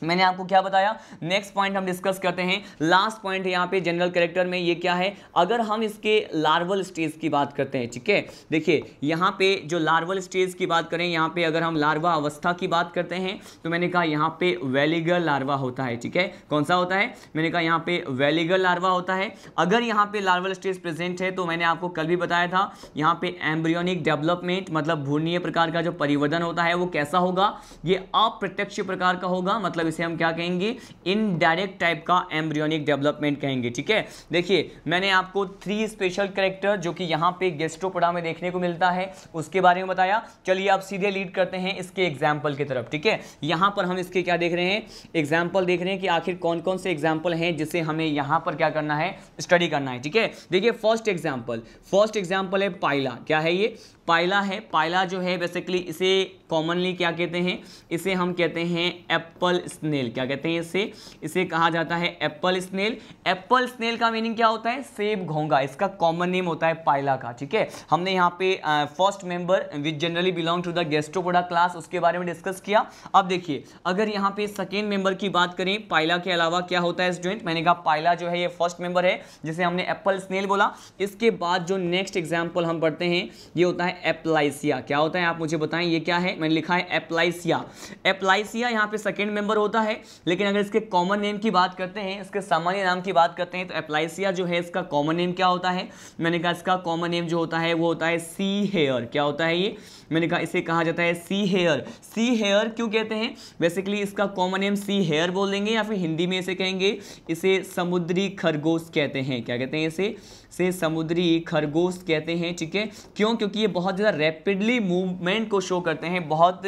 मैंने आपको क्या बताया नेक्स्ट पॉइंट हम डिस्कस करते हैं लास्ट पॉइंट है यहाँ पे जनरल करेक्टर में ये क्या है अगर हम इसके लार्वल स्टेज की बात करते हैं ठीक है देखिए यहाँ पे जो लार्वल स्टेज की बात करें यहाँ पे अगर हम लार्वा अवस्था की बात करते हैं तो मैंने कहा यहाँ पे वेलीगर लार्वा होता है ठीक है कौन सा होता है मैंने कहा यहाँ पे वेलीगर लार्वा होता है अगर यहाँ पे लार्वल स्टेज प्रेजेंट है तो मैंने आपको कल भी बताया था यहाँ पे एम्ब्रियोनिक डेवलपमेंट मतलब भूर्णीय प्रकार का जो परिवर्तन होता है वो कैसा होगा ये अप्रत्यक्ष प्रकार का होगा मतलब इसे हम क्या कहेंगे इनडायरेक्ट टाइप का एम्ब्रियोनिक डेवलपमेंट कहेंगे ठीक है देखिए मैंने आपको थ्री स्पेशल करेक्टर जो कि यहाँ पे गेस्ट्रोपोडा में देखने को मिलता है उसके बारे में बताया चलिए आप सीधे लीड करते हैं इसके एग्जाम्पल की तरफ ठीक है यहाँ पर हम इसके क्या देख रहे हैं एग्जाम्पल देख रहे हैं कि आखिर कौन कौन से एग्जाम्पल हैं जिसे हमें यहाँ पर क्या करना है स्टडी करना है ठीक है देखिए फर्स्ट एग्जाम्पल फर्स्ट एग्जाम्पल है पाइला क्या है ये पायला है पायला जो है बेसिकली इसे कॉमनली क्या कहते हैं इसे हम कहते हैं एप्पल स्नेल क्या कहते हैं इसे इसे कहा जाता है एप्पल स्नेल एप्पल स्नेल का मीनिंग क्या होता है सेब घोंगा इसका कॉमन नेम होता है पायला का ठीक है हमने यहाँ पे first member which generally belong to the gastropoda class उसके बारे में डिस्कस किया अब देखिए अगर यहाँ पे सेकेंड मेंबर की बात करें पायला के अलावा क्या होता है स्टूडेंट मैंने कहा पायला जो है ये फर्स्ट मेंबर है जिसे हमने एप्पल स्नेल बोला इसके बाद जो नेक्स्ट एग्जाम्पल हम पढ़ते हैं ये होता है है एप्लाइसिया क्या होता है आप मुझे बताएं ये क्या है मैंने लिखा है एप्लाइसिया एप्लाइसिया यहाँ पे सेकेंड मेंबर होता है लेकिन अगर इसके कॉमन नेम की बात करते हैं इसके सामान्य नाम की बात करते हैं तो एप्लाइसिया जो है इसका कॉमन नेम क्या होता है मैंने कहा इसका कॉमन नेम जो होता है वो होता है सी हेयर क्या होता है ये मैंने कहा इसे कहा जाता है सी हेयर सी हेयर क्यों कहते हैं बेसिकली इसका कॉमन नेम सी हेयर बोलेंगे या फिर हिंदी में इसे कहेंगे इसे समुद्री खरगोश कहते हैं क्या कहते हैं इसे से समुद्री खरगोश कहते हैं ठीक है क्यों क्योंकि ये बहुत ज़्यादा रैपिडली मूवमेंट को शो करते हैं बहुत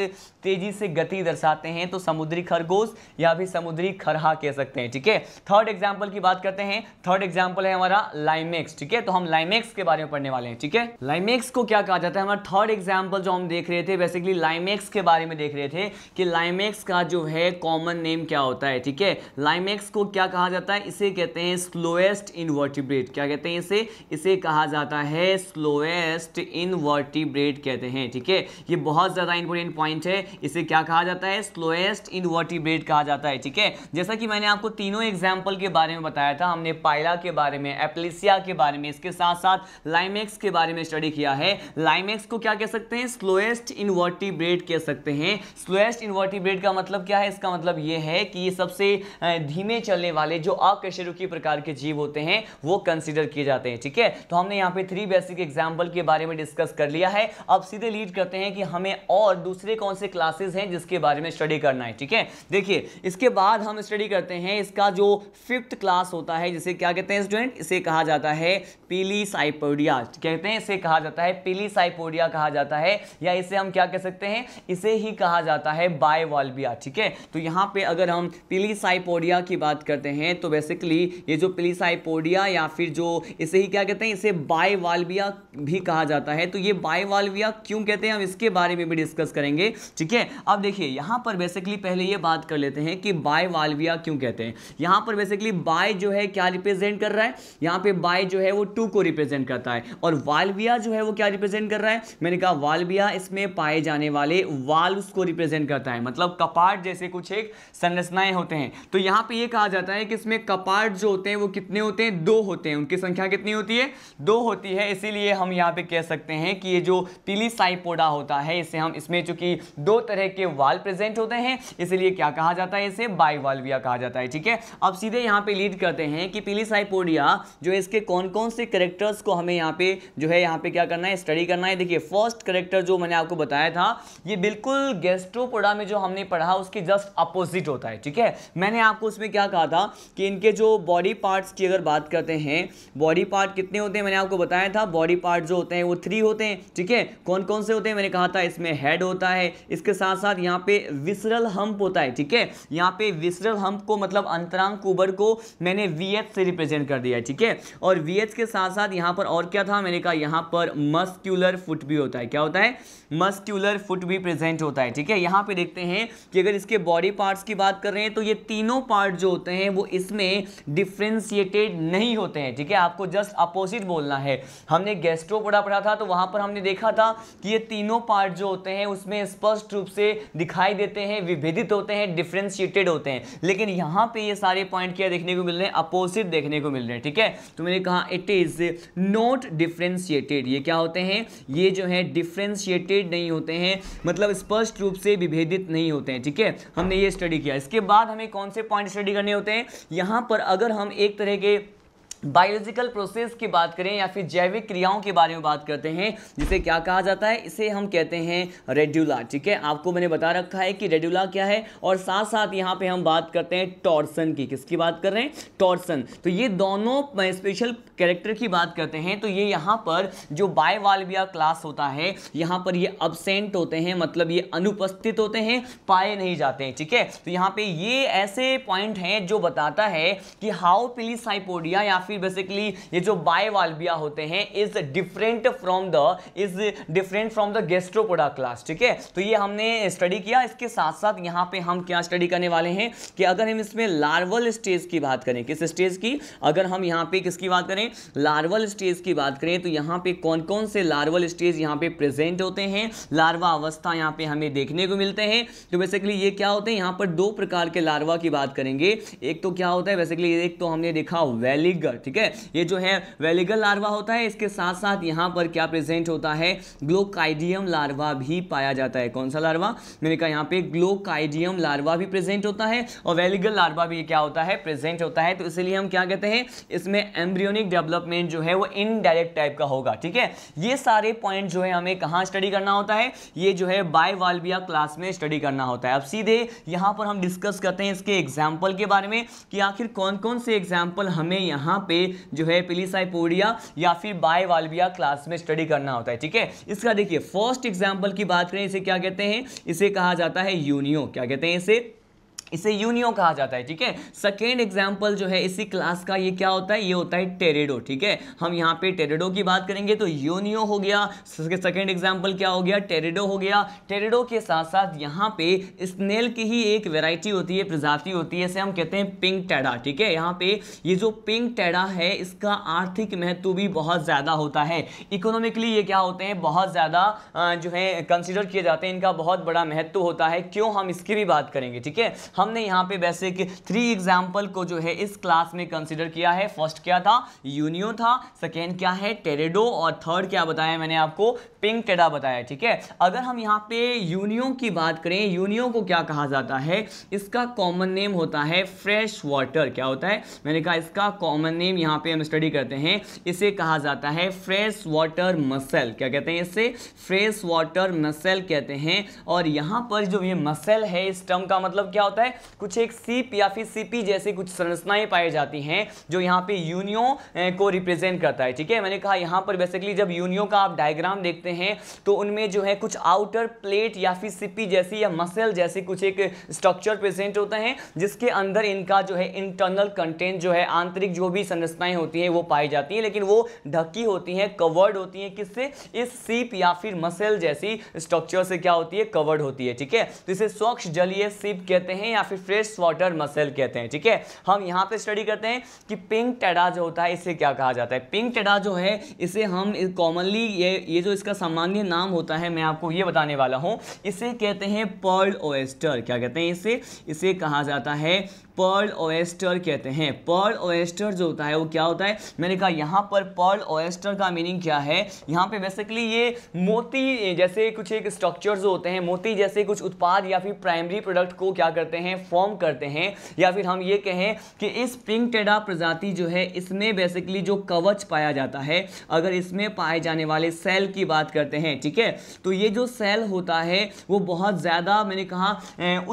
तेज़ी से गति दर्शाते हैं तो समुद्री खरगोश या भी समुद्री खरहा कह सकते हैं ठीक है थर्ड एग्जाम्पल की बात करते हैं थर्ड एग्जाम्पल है हमारा लाइमेक्स ठीक है तो हम लाइमेक्स के बारे में पढ़ने वाले हैं ठीक है लाइमेक्स को क्या कहा जाता है हमारा थर्ड एग्जाम्पल जो हम देख रहे थे बेसिकली लाइमेक्स के बारे में देख रहे थे कि लाइमेक्स का जो है कॉमन नेम क्या होता है ठीक है लाइमेक्स को क्या कहा जाता है इसे कहते हैं स्लोएस्ट इनवर्टिब्रेट क्या कहते हैं इसे से इसे कहा जाता है स्लोएस्ट इनवर्टिब्रेट कहते हैं ठीक है ये बहुत ज़्यादा इंपॉर्टेंट पॉइंट है इसे क्या कहा जाता है स्लोएस्ट इनवर्टिब्रेट कहा जाता है ठीक है जैसा कि मैंने आपको तीनों एग्जाम्पल के बारे में बताया था हमने पायला के बारे में एप्लिसिया के बारे में इसके साथ साथ लाइमेक्स के बारे में स्टडी किया है लाइमेक्स को क्या कह सकते हैं स्लोएस्ट इनवर्टिब्रेट कह सकते हैं स्लोएस्ट इनवर्टिब्रेट का मतलब क्या है इसका मतलब यह है कि ये सबसे धीमे चलने वाले जो अकशरुकी प्रकार के जीव होते हैं वो कंसिडर किए जाते हैं जाते हैं ठीक है तो हमने यहाँ पे थ्री बेसिक एग्जाम्पल के बारे में डिस्कस कर लिया है अब सीधे लीड करते हैं कि हमें और दूसरे कौन से क्लासेस हैं जिसके बारे में स्टडी करना है ठीक है देखिए इसके बाद हम स्टडी करते हैं इसका जो फिफ्थ क्लास होता है जिसे क्या कहते हैं स्टूडेंट इसे कहा जाता है पीली साइपोडिया कहते हैं इसे कहा जाता है पीली साइपोडिया कहा जाता है या इसे हम क्या कह सकते हैं इसे ही कहा जाता है बायवाल्बिया ठीक है तो यहाँ पे अगर हम पीली साइपोडिया की बात करते हैं तो बेसिकली ये जो पीली साइपोडिया या फिर जो इसे इसे ही क्या कहते हैं इसे बायवाल्विया भी कहा जाता है तो ये बायवाल्विया क्यों कहते हैं हम इसके बारे में भी डिस्कस करेंगे ठीक है अब देखिए यहां पर बेसिकली पहले ये बात कर लेते हैं कि बायवाल्विया क्यों कहते हैं यहां पर बेसिकली बाय जो है क्या रिप्रेजेंट कर रहा है यहां पर बाय जो है वो टू को रिप्रेजेंट करता है और वाल्विया जो है वो क्या रिप्रेजेंट कर रहा है मैंने कहा वाल्विया इसमें पाए जाने वाले वाल्व को रिप्रेजेंट करता है मतलब कपाट जैसे कुछ एक संरचनाएं होते हैं तो यहां पर यह कहा जाता है कि इसमें कपाट जो होते हैं वो कितने होते हैं दो होते हैं उनकी संख्या कितनी कितनी होती है दो होती है इसीलिए हम यहाँ पे कह सकते हैं कि ये जो पीली साइपोडा होता है इसे हम इसमें चूंकि दो तरह के वाल प्रेजेंट होते हैं इसीलिए क्या कहा जाता है इसे बाईवाल्विया कहा जाता है ठीक है अब सीधे यहाँ पे लीड करते हैं कि पीली साइपोडिया जो इसके कौन कौन से करेक्टर्स को हमें यहाँ पे जो है यहाँ पे क्या करना है स्टडी करना है देखिए फर्स्ट करेक्टर जो मैंने आपको बताया था ये बिल्कुल गेस्ट्रोपोडा में जो हमने पढ़ा उसके जस्ट अपोजिट होता है ठीक है मैंने आपको उसमें क्या कहा था कि इनके जो बॉडी पार्ट्स की अगर बात करते हैं बॉडी पार्ट कितने होते हैं मैंने आपको बताया था बॉडी पार्ट जो होते हैं वो थ्री होते हैं ठीक है कौन कौन से होते हैं मैंने कहा था इसमें हेड होता है इसके साथ साथ यहाँ पे विसरल हम्प होता है ठीक है यहाँ पे विसरल हम्प को मतलब अंतरांग कुबर को मैंने वी से रिप्रेजेंट कर दिया ठीक है और वी के साथ साथ यहाँ पर और क्या था मैंने कहा यहाँ पर मस्क्यूलर फुट भी होता है क्या होता है मस्क्यूलर फुट भी प्रेजेंट होता है ठीक है यहाँ पे देखते हैं कि अगर इसके बॉडी पार्ट्स की बात कर रहे हैं तो ये तीनों पार्ट जो होते हैं वो इसमें डिफ्रेंशिएटेड नहीं होते हैं ठीक है आपको जस्ट जस्ट अपोजिट बोलना है हमने गैस्ट्रोपोडा पढ़ा था तो वहां पर हमने देखा था कि ये तीनों पार्ट जो होते हैं उसमें स्पष्ट रूप से दिखाई देते हैं विभेदित होते हैं डिफ्रेंशिएटेड होते हैं लेकिन यहाँ पे ये सारे पॉइंट क्या देखने को मिल रहे हैं अपोजिट देखने को मिल रहे हैं ठीक है तो मैंने कहा इट इज नॉट डिफ्रेंशिएटेड ये क्या होते हैं ये जो है डिफ्रेंशिएटेड नहीं होते हैं मतलब स्पष्ट रूप से विभेदित नहीं होते हैं ठीक है हमने ये स्टडी किया इसके बाद हमें कौन से पॉइंट स्टडी करने होते हैं यहाँ पर अगर हम एक तरह के बायोलॉजिकल प्रोसेस की बात करें या फिर जैविक क्रियाओं के बारे में बात करते हैं जिसे क्या कहा जाता है इसे हम कहते हैं रेड्यूला ठीक है आपको मैंने बता रखा है कि रेड्यूला क्या है और साथ साथ यहाँ पे हम बात करते हैं टॉर्सन की किसकी बात कर रहे हैं टॉर्सन तो ये दोनों स्पेशल कैरेक्टर की बात करते हैं तो ये यहाँ पर जो बायवाल्विया क्लास होता है यहाँ पर ये अबसेंट होते हैं मतलब ये अनुपस्थित होते हैं पाए नहीं जाते हैं ठीक है तो यहाँ पे ये ऐसे पॉइंट हैं जो बताता है कि हाउ पिलीसाइपोडिया या फिर फिर बेसिकली ये जो बायवाल्विया होते हैं is different from the is different from the gastropoda class ठीक है तो ये हमने स्टडी किया इसके साथ साथ यहाँ पे हम क्या स्टडी करने वाले हैं कि अगर हम इसमें लार्वल स्टेज की बात करें किस स्टेज की अगर हम यहाँ पे किसकी बात करें लार्वल स्टेज की बात करें तो यहाँ पे कौन कौन से लार्वल स्टेज यहाँ पे प्रेजेंट होते हैं लार्वा अवस्था यहाँ पे हमें देखने को मिलते हैं तो बेसिकली ये क्या होते हैं यहाँ पर दो प्रकार के लार्वा की बात करेंगे एक तो क्या होता है बेसिकली एक तो हमने देखा वेलीगट ठीक है ये जो है वेलिगल लार्वा होता है इसके साथ साथ यहाँ पर क्या प्रेजेंट होता है ग्लोकाइडियम लार्वा भी पाया जाता है कौन सा लार्वा मैंने कहा यहाँ पे ग्लोकाइडियम लार्वा भी प्रेजेंट होता है और वेलिगल लार्वा भी क्या होता है प्रेजेंट होता है तो इसलिए हम क्या कहते हैं इसमें एम्ब्रियोनिक डेवलपमेंट जो है वो इनडायरेक्ट टाइप का होगा ठीक है ये सारे पॉइंट जो है हमें कहाँ स्टडी करना होता है ये जो है बायवाल्विया क्लास में स्टडी करना होता है अब सीधे यहाँ पर हम डिस्कस करते हैं इसके एग्जाम्पल के बारे में कि आखिर कौन कौन से एग्जाम्पल हमें यहाँ पे जो है पिलीसाइपोडिया या फिर बाय क्लास में स्टडी करना होता है ठीक है इसका देखिए फर्स्ट एग्जाम्पल की बात करें इसे क्या कहते हैं इसे कहा जाता है यूनियो क्या कहते हैं इसे इसे यूनियो कहा जाता है ठीक है सेकेंड एग्जाम्पल जो है इसी क्लास का ये क्या होता है ये होता है टेरेडो ठीक है हम यहाँ पे टेरेडो की बात करेंगे तो यूनियो हो गया सेकेंड एग्जाम्पल क्या हो गया टेरेडो हो गया टेरेडो के साथ साथ यहाँ पे स्नेल की ही एक वेराइटी होती है प्रजाति होती है इसे हम कहते हैं पिंक टेडा ठीक है यहाँ पे ये जो पिंक टेडा है इसका आर्थिक महत्व भी बहुत ज़्यादा होता है इकोनॉमिकली ये क्या होते हैं बहुत ज़्यादा जो है कंसिडर किए जाते हैं इनका बहुत बड़ा महत्व होता है क्यों हम इसकी भी बात करेंगे ठीक है हमने यहाँ पे वैसे कि थ्री एग्जाम्पल को जो है इस क्लास में कंसिडर किया है फर्स्ट क्या था यूनियो था सेकेंड क्या है टेरेडो और थर्ड क्या बताया मैंने आपको पिंक टेडा बताया ठीक है अगर हम यहाँ पे यूनियो की बात करें यूनियो को क्या कहा जाता है इसका कॉमन नेम होता है फ्रेश वाटर क्या होता है मैंने कहा इसका कॉमन नेम यहाँ पे हम स्टडी करते हैं इसे कहा जाता है फ्रेश वाटर मसल क्या कहते हैं इसे फ्रेश वाटर मसल कहते हैं और यहाँ पर जो ये मसल है इस टर्म का मतलब क्या होता है है कुछ एक सीप या फिर सीपी जैसी कुछ संरचनाएं पाई जाती हैं जो यहाँ पे यूनियो को रिप्रेजेंट करता है ठीक है मैंने कहा यहाँ पर बेसिकली जब यूनियो का आप डायग्राम देखते हैं तो उनमें जो है कुछ आउटर प्लेट या फिर सीपी जैसी या मसल जैसी कुछ एक स्ट्रक्चर प्रेजेंट होता है जिसके अंदर इनका जो है इंटरनल कंटेंट जो है आंतरिक जो भी संरचनाएं होती हैं वो पाई जाती हैं लेकिन वो ढकी होती हैं कवर्ड होती हैं किससे इस सीप या फिर मसल जैसी स्ट्रक्चर से क्या होती है कवर्ड होती है ठीक है तो इसे स्वच्छ जलीय सीप कहते हैं या फिर फ्रेश वाटर मसल कहते हैं ठीक है हम यहाँ पे स्टडी करते हैं कि पिंक टेडा जो होता है इसे क्या कहा जाता है पिंक टेडा जो है इसे हम कॉमनली ये ये जो इसका सामान्य नाम होता है मैं आपको ये बताने वाला हूँ इसे कहते हैं पर्ल ओएस्टर क्या कहते हैं इसे इसे कहा जाता है पर्ल ओएस्टर कहते हैं पर्ल ओएस्टर जो होता है वो क्या होता है मैंने कहा यहाँ पर पर्ल ओएस्टर का मीनिंग क्या है यहाँ पे बेसिकली ये मोती जैसे कुछ एक स्ट्रक्चर्स होते हैं मोती जैसे कुछ उत्पाद या फिर प्राइमरी प्रोडक्ट को क्या करते हैं फॉर्म करते हैं या फिर हम ये कहें कि इस पिंक टेडा प्रजाति जो है इसमें बेसिकली जो कवच पाया जाता है अगर इसमें पाए जाने वाले सेल की बात करते हैं ठीक है तो ये जो सेल होता है वो बहुत ज़्यादा मैंने कहा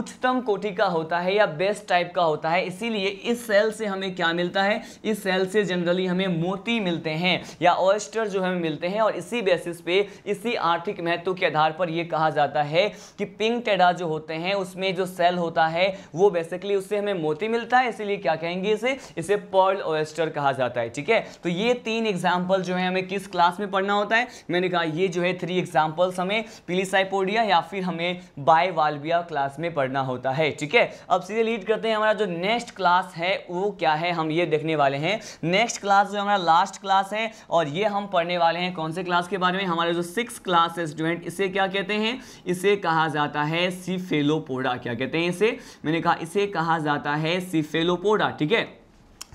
उच्चतम कोटि का होता है या बेस्ट टाइप का होता है इसीलिए इस सेल से हमें क्या मिलता है इस सेल से जनरली हमें मोती मिलते हैं या ऑयस्टर जो हमें मिलते हैं और इसी बेसिस पे इसी आर्थिक महत्व के आधार पर यह कहा जाता है कि पिंक टेडा जो होते हैं उसमें जो सेल होता है वो बेसिकली उससे हमें मोती मिलता है इसीलिए क्या कहेंगे इसे इसे पर्ल ऑयस्टर कहा जाता है ठीक है तो ये तीन एग्जाम्पल जो है हमें किस क्लास में पढ़ना होता है मैंने कहा ये जो है थ्री एग्जाम्पल्स हमें पिलीसाइपोडिया या फिर हमें बाय क्लास में पढ़ना होता है ठीक है अब सीधे लीड करते हैं हमारा जो नेक्स्ट क्लास है वो क्या है हम ये देखने वाले हैं नेक्स्ट क्लास जो हमारा लास्ट क्लास है और ये हम पढ़ने वाले हैं कौन से क्लास के बारे में हमारे जो सिक्स क्लास है स्टूडेंट इसे क्या कहते हैं इसे कहा जाता है सीफेलोपोडा क्या कहते हैं इसे मैंने कहा इसे कहा जाता है सीफेलोपोडा ठीक है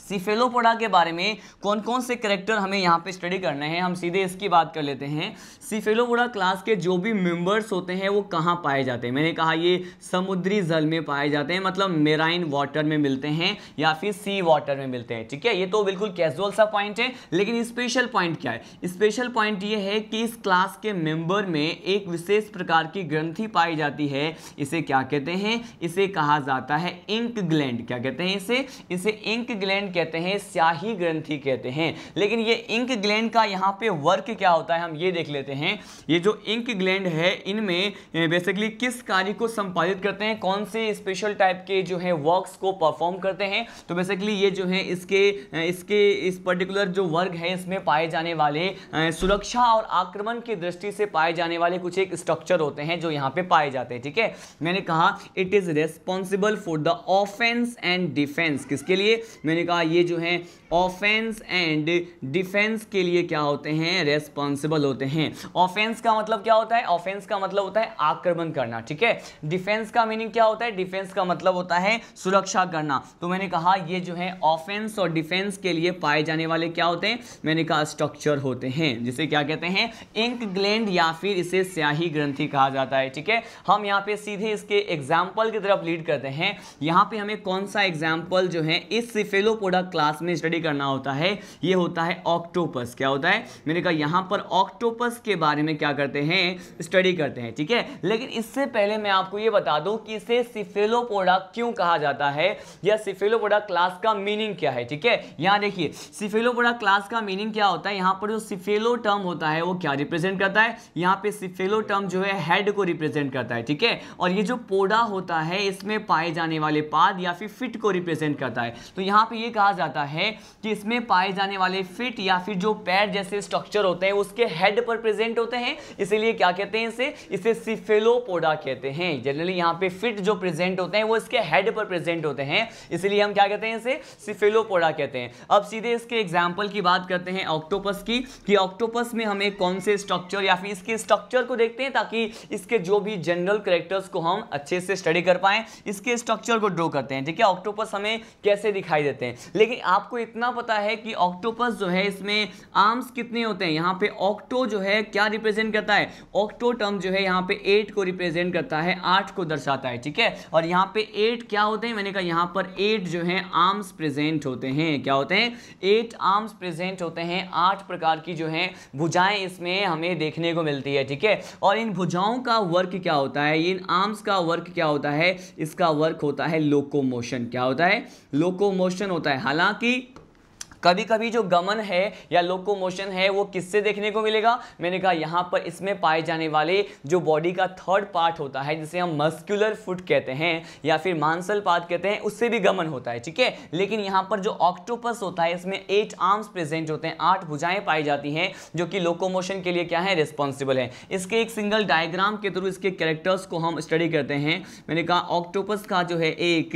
सिफेलोपोडा के बारे में कौन कौन से करेक्टर हमें यहाँ पे स्टडी करने हैं हम सीधे इसकी बात कर लेते हैं सिफेलोपोडा क्लास के जो भी मेंबर्स होते हैं वो कहाँ पाए जाते हैं मैंने कहा ये समुद्री जल में पाए जाते हैं मतलब मेराइन वाटर में मिलते हैं या फिर सी वाटर में मिलते हैं ठीक है ये तो बिल्कुल कैजुअल सा पॉइंट है लेकिन स्पेशल पॉइंट क्या है स्पेशल पॉइंट ये है कि इस क्लास के मेंबर में एक विशेष प्रकार की ग्रंथि पाई जाती है इसे क्या कहते हैं इसे कहा जाता है इंक ग्लैंड क्या कहते हैं इसे इसे इंक ग्लैंड कहते हैं स्याही ग्रंथि कहते हैं लेकिन ये इंक ग्लैंड का यहाँ पे वर्क क्या होता है हम ये देख लेते हैं ये जो इंक ग्लैंड है इनमें बेसिकली किस कार्य को संपादित करते हैं कौन से स्पेशल टाइप के जो है वर्क्स को परफॉर्म करते हैं तो बेसिकली ये जो है इसके इसके इस पर्टिकुलर जो वर्ग है इसमें पाए जाने वाले सुरक्षा और आक्रमण की दृष्टि से पाए जाने वाले कुछ एक स्ट्रक्चर होते हैं जो यहाँ पे पाए जाते हैं ठीक है मैंने कहा it is responsible for the offence and defence किसके लिए मैंने कहा ये जो हैं ऑफेंस एंड डिफेंस के लिए क्या होते हैं रेस्पॉन्सिबल होते हैं ऑफेंस का मतलब क्या होता है ऑफेंस का मतलब होता है आक्रमण करना ठीक है डिफेंस का मीनिंग क्या होता है डिफेंस का मतलब होता है सुरक्षा करना तो मैंने कहा ये जो है ऑफेंस और डिफेंस के लिए पाए जाने वाले क्या होते हैं मैंने कहा स्ट्रक्चर होते हैं जिसे क्या कहते हैं इंक ग्लैंड या फिर इसे स्याही ग्रंथि कहा जाता है ठीक है हम यहाँ पे सीधे इसके एग्जाम्पल की तरफ लीड करते हैं यहाँ पे हमें कौन सा एग्जाम्पल जो है इस सिफेलोपोडा क्लास में स्टडी स्टडी करना होता है ये होता है ऑक्टोपस क्या होता है मैंने कहा यहाँ पर ऑक्टोपस के बारे में क्या करते हैं स्टडी करते हैं ठीक है लेकिन इससे पहले मैं आपको ये बता दूँ कि इसे सिफेलोपोडा क्यों कहा जाता है या सिफेलोपोडा क्लास का मीनिंग क्या है ठीक है यहाँ देखिए सिफेलोपोडा क्लास का मीनिंग क्या होता है यहाँ पर जो सिफेलो टर्म होता है वो क्या रिप्रेजेंट करता है यहाँ पर सिफेलो टर्म जो है हेड को रिप्रेजेंट करता है ठीक है और ये जो पोडा होता है इसमें पाए जाने वाले पाद या फिर फिट को रिप्रेजेंट करता है तो यहाँ पे ये कहा जाता है कि इसमें पाए जाने वाले फिट या फिर जो पैर जैसे स्ट्रक्चर होते हैं उसके हेड पर प्रेजेंट होते हैं इसीलिए क्या कहते हैं इसे इसे सिफेलोपोडा कहते हैं जनरली यहाँ पे फिट जो प्रेजेंट होते हैं वो इसके हेड पर प्रेजेंट होते हैं इसीलिए हम क्या कहते हैं इसे सिफेलोपोडा कहते हैं अब सीधे इसके एग्जाम्पल की बात करते हैं ऑक्टोपस की कि ऑक्टोपस में हमें कौन से स्ट्रक्चर या फिर इसके स्ट्रक्चर को देखते हैं ताकि इसके जो भी जनरल करेक्टर्स को हम अच्छे से स्टडी कर पाएँ इसके स्ट्रक्चर को ड्रॉ करते हैं ठीक है ऑक्टोपस हमें कैसे दिखाई देते हैं लेकिन आपको इतना इतना पता है कि ऑक्टोपस जो है इसमें आर्म्स कितने होते हैं यहाँ पे ऑक्टो जो है क्या रिप्रेजेंट करता है ऑक्टो टर्म जो है यहाँ पे एट को रिप्रेजेंट करता है आठ को दर्शाता है ठीक है और यहाँ पे एट क्या होते हैं मैंने कहा यहाँ पर एट जो है आर्म्स प्रेजेंट होते हैं क्या होते हैं एट आर्म्स प्रेजेंट होते हैं आठ प्रकार की जो है भुजाएं इसमें हमें देखने को मिलती है ठीक है और इन भुजाओं का वर्क क्या होता है इन आर्म्स का वर्क क्या होता है इसका वर्क होता है लोकोमोशन क्या होता है लोकोमोशन होता है हालांकि कभी कभी जो गमन है या लोकोमोशन है वो किससे देखने को मिलेगा मैंने कहा यहाँ पर इसमें पाए जाने वाले जो बॉडी का थर्ड पार्ट होता है जिसे हम मस्क्यूलर फुट कहते हैं या फिर मांसल पात कहते हैं उससे भी गमन होता है ठीक है लेकिन यहाँ पर जो ऑक्टोपस होता है इसमें एट आर्म्स प्रेजेंट होते हैं आठ भुजाएं पाई जाती हैं जो कि लोकोमोशन के लिए क्या है रिस्पॉन्सिबल है इसके एक सिंगल डायग्राम के थ्रू इसके कैरेक्टर्स को हम स्टडी करते हैं मैंने कहा ऑक्टोपस का जो है एक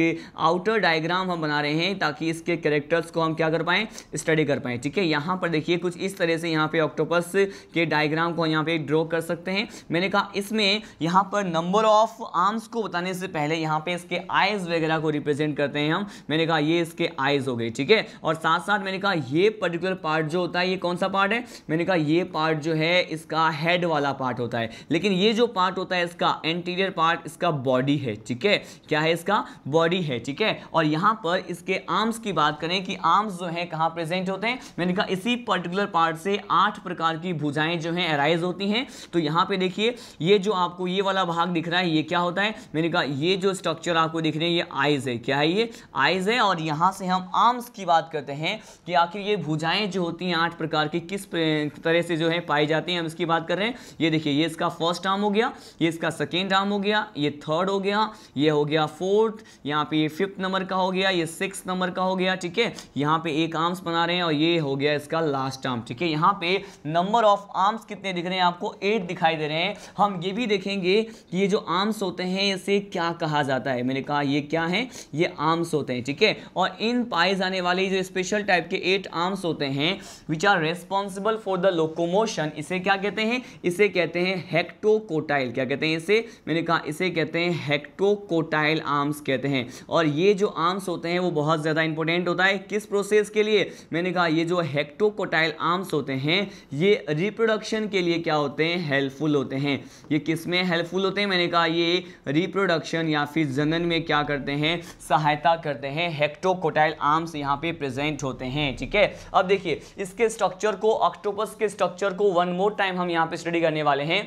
आउटर डायग्राम हम बना रहे हैं ताकि इसके कैरेक्टर्स को हम क्या कर पाएँ स्टडी कर पाए ठीक है यहाँ पर देखिए कुछ इस तरह से यहाँ पे ऑक्टोपस के डायग्राम को यहाँ पे ड्रॉ कर सकते हैं मैंने कहा इसमें यहाँ पर नंबर ऑफ आर्म्स को बताने से पहले यहाँ पे इसके आइज़ वगैरह को रिप्रेजेंट करते हैं हम मैंने कहा ये इसके आइज़ हो गए ठीक है और साथ साथ मैंने कहा ये पर्टिकुलर पार्ट जो होता है ये कौन सा पार्ट है मैंने कहा ये पार्ट जो है इसका हेड वाला पार्ट होता है लेकिन ये जो पार्ट होता है इसका एंटीरियर पार्ट इसका बॉडी है ठीक है क्या है इसका बॉडी है ठीक है और यहाँ पर इसके आर्म्स की बात करें कि आर्म्स जो है कहाँ यहां प्रेजेंट होते हैं मैंने कहा इसी पर्टिकुलर पार्ट से आठ प्रकार की भुजाएं जो हैं अराइज होती हैं तो यहां पे देखिए ये जो आपको ये वाला भाग दिख रहा है ये क्या होता है मैंने कहा ये जो स्ट्रक्चर आपको दिख रहे हैं ये आइज है क्या है ये आइज है और यहां से हम आर्म्स की बात करते हैं कि आखिर ये भुजाएं जो होती हैं आठ प्रकार की किस तरह से जो है पाई जाती हैं हम इसकी बात कर रहे हैं ये देखिए ये इसका फर्स्ट आर्म हो गया ये इसका सेकेंड आर्म हो गया ये थर्ड हो गया ये हो गया फोर्थ यहाँ पे ये फिफ्थ नंबर का हो गया ये सिक्स नंबर का हो गया ठीक है यहाँ पे एक आर्म आर्म्स बना रहे हैं और ये हो गया इसका लास्ट आर्म ठीक है यहाँ पे नंबर ऑफ आर्म्स कितने दिख रहे हैं आपको एट दिखाई दे रहे हैं हम ये भी देखेंगे कि ये जो आर्म्स होते हैं इसे क्या कहा जाता है मैंने कहा ये क्या है ये आर्म्स होते हैं ठीक है और इन पाए जाने वाले जो स्पेशल टाइप के एट आर्म्स होते हैं which are responsible for the locomotion इसे क्या कहते हैं इसे कहते हैं हेक्टोकोटाइल क्या कहते हैं इसे मैंने कहा इसे कहते हैं हेक्टोकोटाइल आर्म्स कहते हैं और ये जो आर्म्स होते हैं वो बहुत ज़्यादा इंपॉर्टेंट होता है किस प्रोसेस के लिए लिए मैंने कहा ये जो हेक्टोकोटाइल आर्म्स होते हैं ये रिप्रोडक्शन के लिए क्या होते हैं हेल्पफुल होते हैं ये किस में हेल्पफुल होते हैं मैंने कहा ये रिप्रोडक्शन या फिर जनन में क्या करते हैं सहायता करते हैं हेक्टोकोटाइल आर्म्स यहाँ पे प्रेजेंट होते हैं ठीक है अब देखिए इसके स्ट्रक्चर को ऑक्टोपस के स्ट्रक्चर को वन मोर टाइम हम यहाँ पे स्टडी करने वाले हैं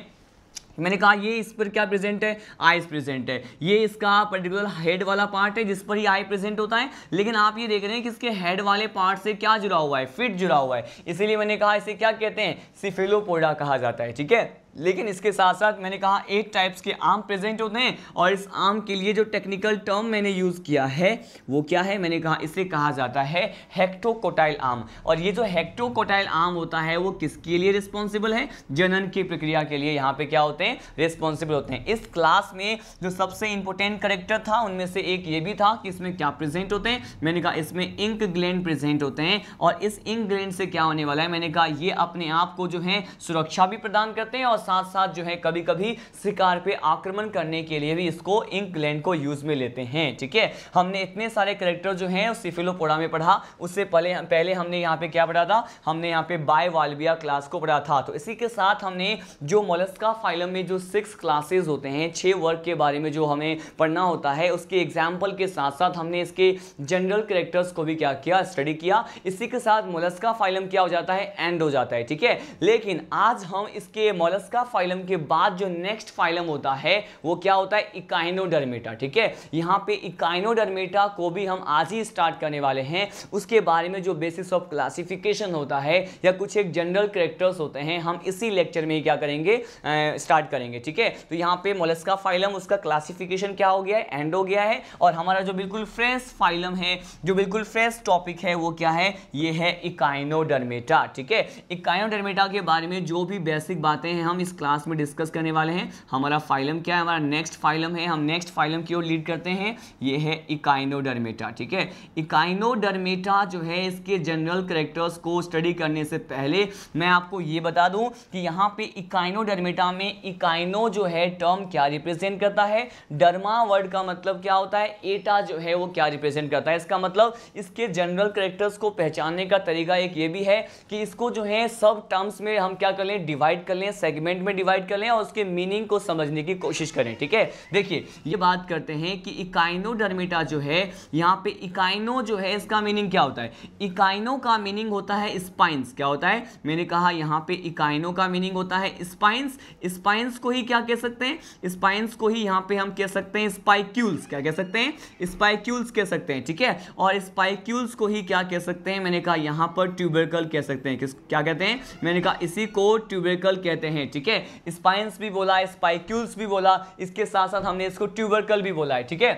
मैंने कहा ये इस पर क्या प्रेजेंट है आईज प्रेजेंट है ये इसका पर्टिकुलर हेड वाला पार्ट है जिस पर ही आई प्रेजेंट होता है लेकिन आप ये देख रहे हैं कि इसके हेड वाले पार्ट से क्या जुड़ा हुआ है फिट जुड़ा हुआ है इसीलिए मैंने कहा इसे क्या कहते हैं सिफिलोपोडा कहा जाता है ठीक है लेकिन इसके साथ साथ मैंने कहा एट टाइप्स के आम प्रेजेंट होते हैं और इस आम के लिए जो टेक्निकल टर्म मैंने यूज़ किया है वो क्या है मैंने कहा इसे कहा जाता है हेक्टोकोटाइल आम और ये जो हेक्टोकोटाइल आम होता है वो किसके लिए रिस्पॉन्सिबल है जनन की प्रक्रिया के लिए यहाँ पे क्या होते हैं रिस्पॉन्सिबल होते हैं इस क्लास में जो सबसे इंपॉर्टेंट करेक्टर था उनमें से एक ये भी था कि इसमें क्या प्रेजेंट होते हैं मैंने कहा इसमें इंक ग्लैंड प्रेजेंट होते हैं और इस इंक ग्लैंड से क्या होने वाला है मैंने कहा ये अपने आप को जो है सुरक्षा भी प्रदान करते हैं और साथ साथ जो है कभी कभी शिकार पे आक्रमण करने के लिए भी इसको इंक लैंड को यूज में लेते हैं ठीक है हमने इतने सारे करेक्टर जो हैं सिफिलोपोडा में पढ़ा उससे पहले पहले हमने यहाँ पे क्या पढ़ा था हमने यहाँ पे बाय वालबिया क्लास को पढ़ा था तो इसी के साथ हमने जो मोलस्का फाइलम में जो सिक्स क्लासेज होते हैं छः वर्ग के बारे में जो हमें पढ़ना होता है उसके एग्जाम्पल के साथ साथ हमने इसके जनरल करेक्टर्स को भी क्या किया स्टडी किया इसी के साथ मोलस्का फाइलम क्या हो जाता है एंड हो जाता है ठीक है लेकिन आज हम इसके मोलस्का इसका फाइलम के बाद जो नेक्स्ट फाइलम होता है वो क्या होता है इकाइनोडर्मेटा ठीक है यहाँ पे इकाइनोडर्मेटा को भी हम आज ही स्टार्ट करने वाले हैं उसके बारे में जो बेसिस ऑफ क्लासिफिकेशन होता है या कुछ एक जनरल करेक्टर्स होते हैं हम इसी लेक्चर में ही क्या करेंगे स्टार्ट करेंगे ठीक है तो यहाँ पे मोलस्का फाइलम उसका क्लासिफिकेशन क्या हो गया है एंड हो गया है और हमारा जो बिल्कुल फ्रेश फाइलम है जो बिल्कुल फ्रेश टॉपिक है वो क्या है ये है इकाइनोडर्मेटा ठीक है इकाइनोडर्मेटा के बारे में जो भी बेसिक बातें हैं हम इस क्लास में डिस्कस करने वाले हैं हमारा फाइलम क्या है हमारा नेक्स्ट फाइलम है हम नेक्स्ट फाइलम की ओर लीड करते हैं ये है इकाइनोडर्मेटा ठीक है इकाइनोडर्मेटा जो है इसके जनरल करेक्टर्स को स्टडी करने से पहले मैं आपको ये बता दूं कि यहाँ पे इकाइनोडर्मेटा में इकाइनो जो है टर्म क्या रिप्रेजेंट करता है डर्मा वर्ड का मतलब क्या होता है एटा जो है वो क्या रिप्रेजेंट करता है इसका मतलब इसके जनरल करेक्टर्स को पहचानने का तरीका एक ये भी है कि इसको जो है सब टर्म्स में हम क्या कर लें डिवाइड कर लें सेगमेंट सेगमेंट में डिवाइड कर लें और उसके मीनिंग को समझने की कोशिश करें ठीक है देखिए ये बात करते हैं कि इकाइनो जो है यहाँ पे इकाइनो जो है इसका मीनिंग क्या होता है इकाइनो का मीनिंग होता है स्पाइंस क्या होता है मैंने कहा यहाँ पे इकाइनो का मीनिंग होता है स्पाइंस स्पाइंस को ही क्या कह सकते हैं स्पाइंस को ही यहाँ पे हम कह सकते हैं स्पाइक्यूल्स क्या कह सकते हैं स्पाइक्यूल्स कह सकते हैं ठीक है और स्पाइक्यूल्स को ही क्या कह सकते हैं मैंने कहा यहाँ पर ट्यूबरकल कह सकते हैं क्या कहते हैं मैंने कहा इसी को ट्यूबरकल कहते हैं ठीक है स्पाइंस भी बोला स्पाइक्यूल्स भी बोला इसके साथ साथ हमने इसको ट्यूबरकल भी बोला है ठीक है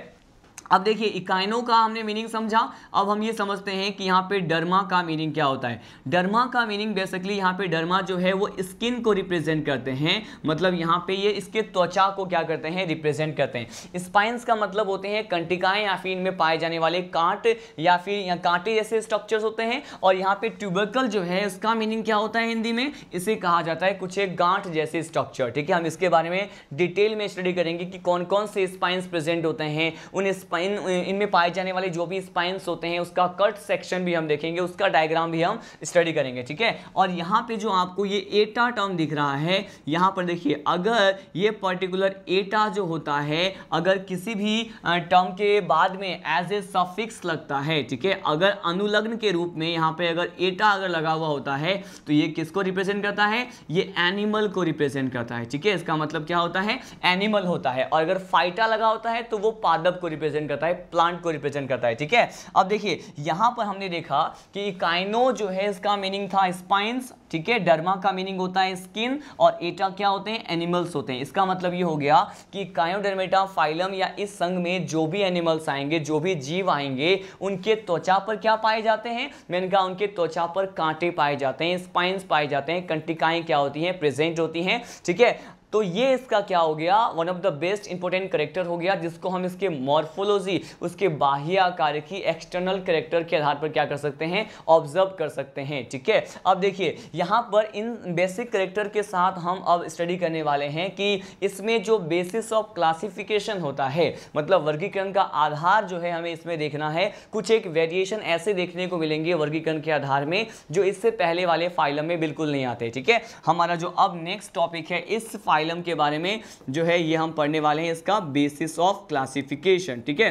अब देखिए इकाइनों का हमने मीनिंग समझा अब हम ये समझते हैं कि यहाँ पे डर्मा का मीनिंग क्या होता है डर्मा का मीनिंग बेसिकली यहाँ पे डर्मा जो है वो स्किन को रिप्रेजेंट करते हैं मतलब यहाँ पे ये इसके त्वचा को क्या करते हैं रिप्रेजेंट करते हैं स्पाइंस का मतलब होते हैं कंटिकाएं या फिर इनमें पाए जाने वाले कांट या फिर या कांटे जैसे स्ट्रक्चर्स होते हैं और यहाँ पे ट्यूबकल जो है उसका मीनिंग क्या होता है हिंदी में इसे कहा जाता है कुछ एक गांठ जैसे स्ट्रक्चर ठीक है हम इसके बारे में डिटेल में स्टडी करेंगे कि कौन कौन से स्पाइंस प्रेजेंट होते हैं उन स्पाइन स्पाइन इनमें पाए जाने वाले जो भी स्पाइन्स होते हैं उसका कट सेक्शन भी हम देखेंगे उसका डायग्राम भी हम स्टडी करेंगे ठीक है और यहाँ पे जो आपको ये एटा टर्म दिख रहा है यहाँ पर देखिए अगर ये पर्टिकुलर एटा जो होता है अगर किसी भी टर्म के बाद में एज ए सफिक्स लगता है ठीक है अगर अनुलग्न के रूप में यहाँ पे अगर एटा अगर लगा हुआ होता है तो ये किसको रिप्रेजेंट करता है ये एनिमल को रिप्रेजेंट करता है ठीक है इसका मतलब क्या होता है एनिमल होता है और अगर फाइटा लगा होता है तो वो पादप को रिप्रेजेंट रिप्रेजेंट करता है प्लांट को रिप्रेजेंट करता है ठीक है अब देखिए यहां पर हमने देखा कि काइनो जो है इसका मीनिंग था स्पाइंस ठीक है डर्मा का मीनिंग होता है स्किन और एटा क्या होते हैं एनिमल्स होते हैं इसका मतलब ये हो गया कि कायोडर्मेटा फाइलम या इस संघ में जो भी एनिमल्स आएंगे जो भी जीव आएंगे उनके त्वचा पर क्या पाए जाते हैं मैंने कहा उनके त्वचा पर कांटे पाए जाते हैं स्पाइंस पाए जाते हैं कंटिकाएं क्या होती हैं प्रेजेंट होती हैं ठीक है तो ये इसका क्या हो गया one of the best important character हो गया जिसको हम इसके मॉर्फोलॉजी उसके बाह्य आकार की एक्सटर्नल करेक्टर के आधार पर क्या कर सकते हैं ऑब्जर्व कर सकते हैं ठीक है अब देखिए यहाँ पर इन बेसिक करेक्टर के साथ हम अब स्टडी करने वाले हैं कि इसमें जो बेसिस ऑफ क्लासिफिकेशन होता है मतलब वर्गीकरण का आधार जो है हमें इसमें देखना है कुछ एक वेरिएशन ऐसे देखने को मिलेंगे वर्गीकरण के आधार में जो इससे पहले वाले फाइलम में बिल्कुल नहीं आते ठीक है हमारा जो अब नेक्स्ट टॉपिक है इस फाइल फाइलम के बारे में जो है ये हम पढ़ने वाले हैं इसका बेसिस ऑफ क्लासिफिकेशन ठीक है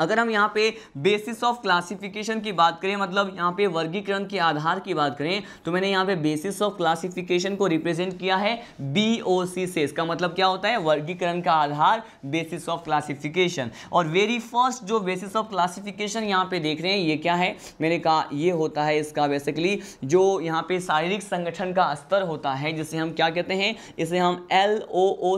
अगर हम यहाँ पे बेसिस ऑफ क्लासिफिकेशन की बात करें मतलब यहाँ पे वर्गीकरण के आधार की बात करें तो मैंने यहाँ पे बेसिस ऑफ क्लासिफिकेशन को रिप्रेजेंट किया है बीओसी से इसका मतलब क्या होता है वर्गीकरण का आधार बेसिस ऑफ क्लासिफिकेशन और वेरी फर्स्ट जो बेसिस ऑफ क्लासिफिकेशन यहाँ पे देख रहे हैं ये क्या है मैंने कहा ये होता है इसका बेसिकली जो यहाँ पे शारीरिक संगठन का स्तर होता है जिसे हम क्या कहते हैं इसे हम एल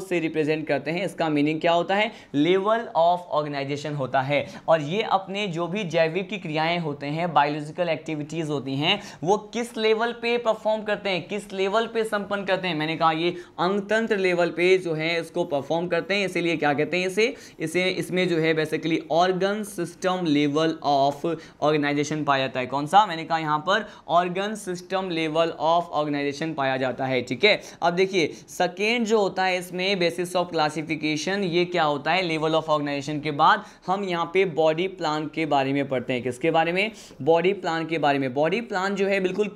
से रिप्रेजेंट करते हैं इसका मीनिंग क्या होता है लेवल ऑफ ऑर्गेनाइजेशन होता है और ये अपने जो भी जैविक की क्रियाएं होते हैं बायोलॉजिकल एक्टिविटीज़ होती हैं वो किस लेवल पे परफॉर्म करते हैं किस लेवल पे संपन्न करते हैं मैंने कहा ये अंगतंत्र लेवल पे जो है इसको परफॉर्म करते हैं इसीलिए क्या कहते हैं इसे इसे इसमें जो है basically organ system level of organisation पाया जाता है कौन सा मैंने कहा यहाँ पर organ system level of organisation पाया जाता है ठीक है अब देखिए सेकेंड जो होता है इसमें बेसिस ऑफ क्लासिफिकेशन ये क्या होता है लेवल ऑफ ऑर्गेनाइजेशन के बाद हम यहाँ पे बॉडी प्लान के बारे में पढ़ते हैं किसके बारे में बॉडी प्लान के बारे में बॉडी प्लान जो है बिल्कुल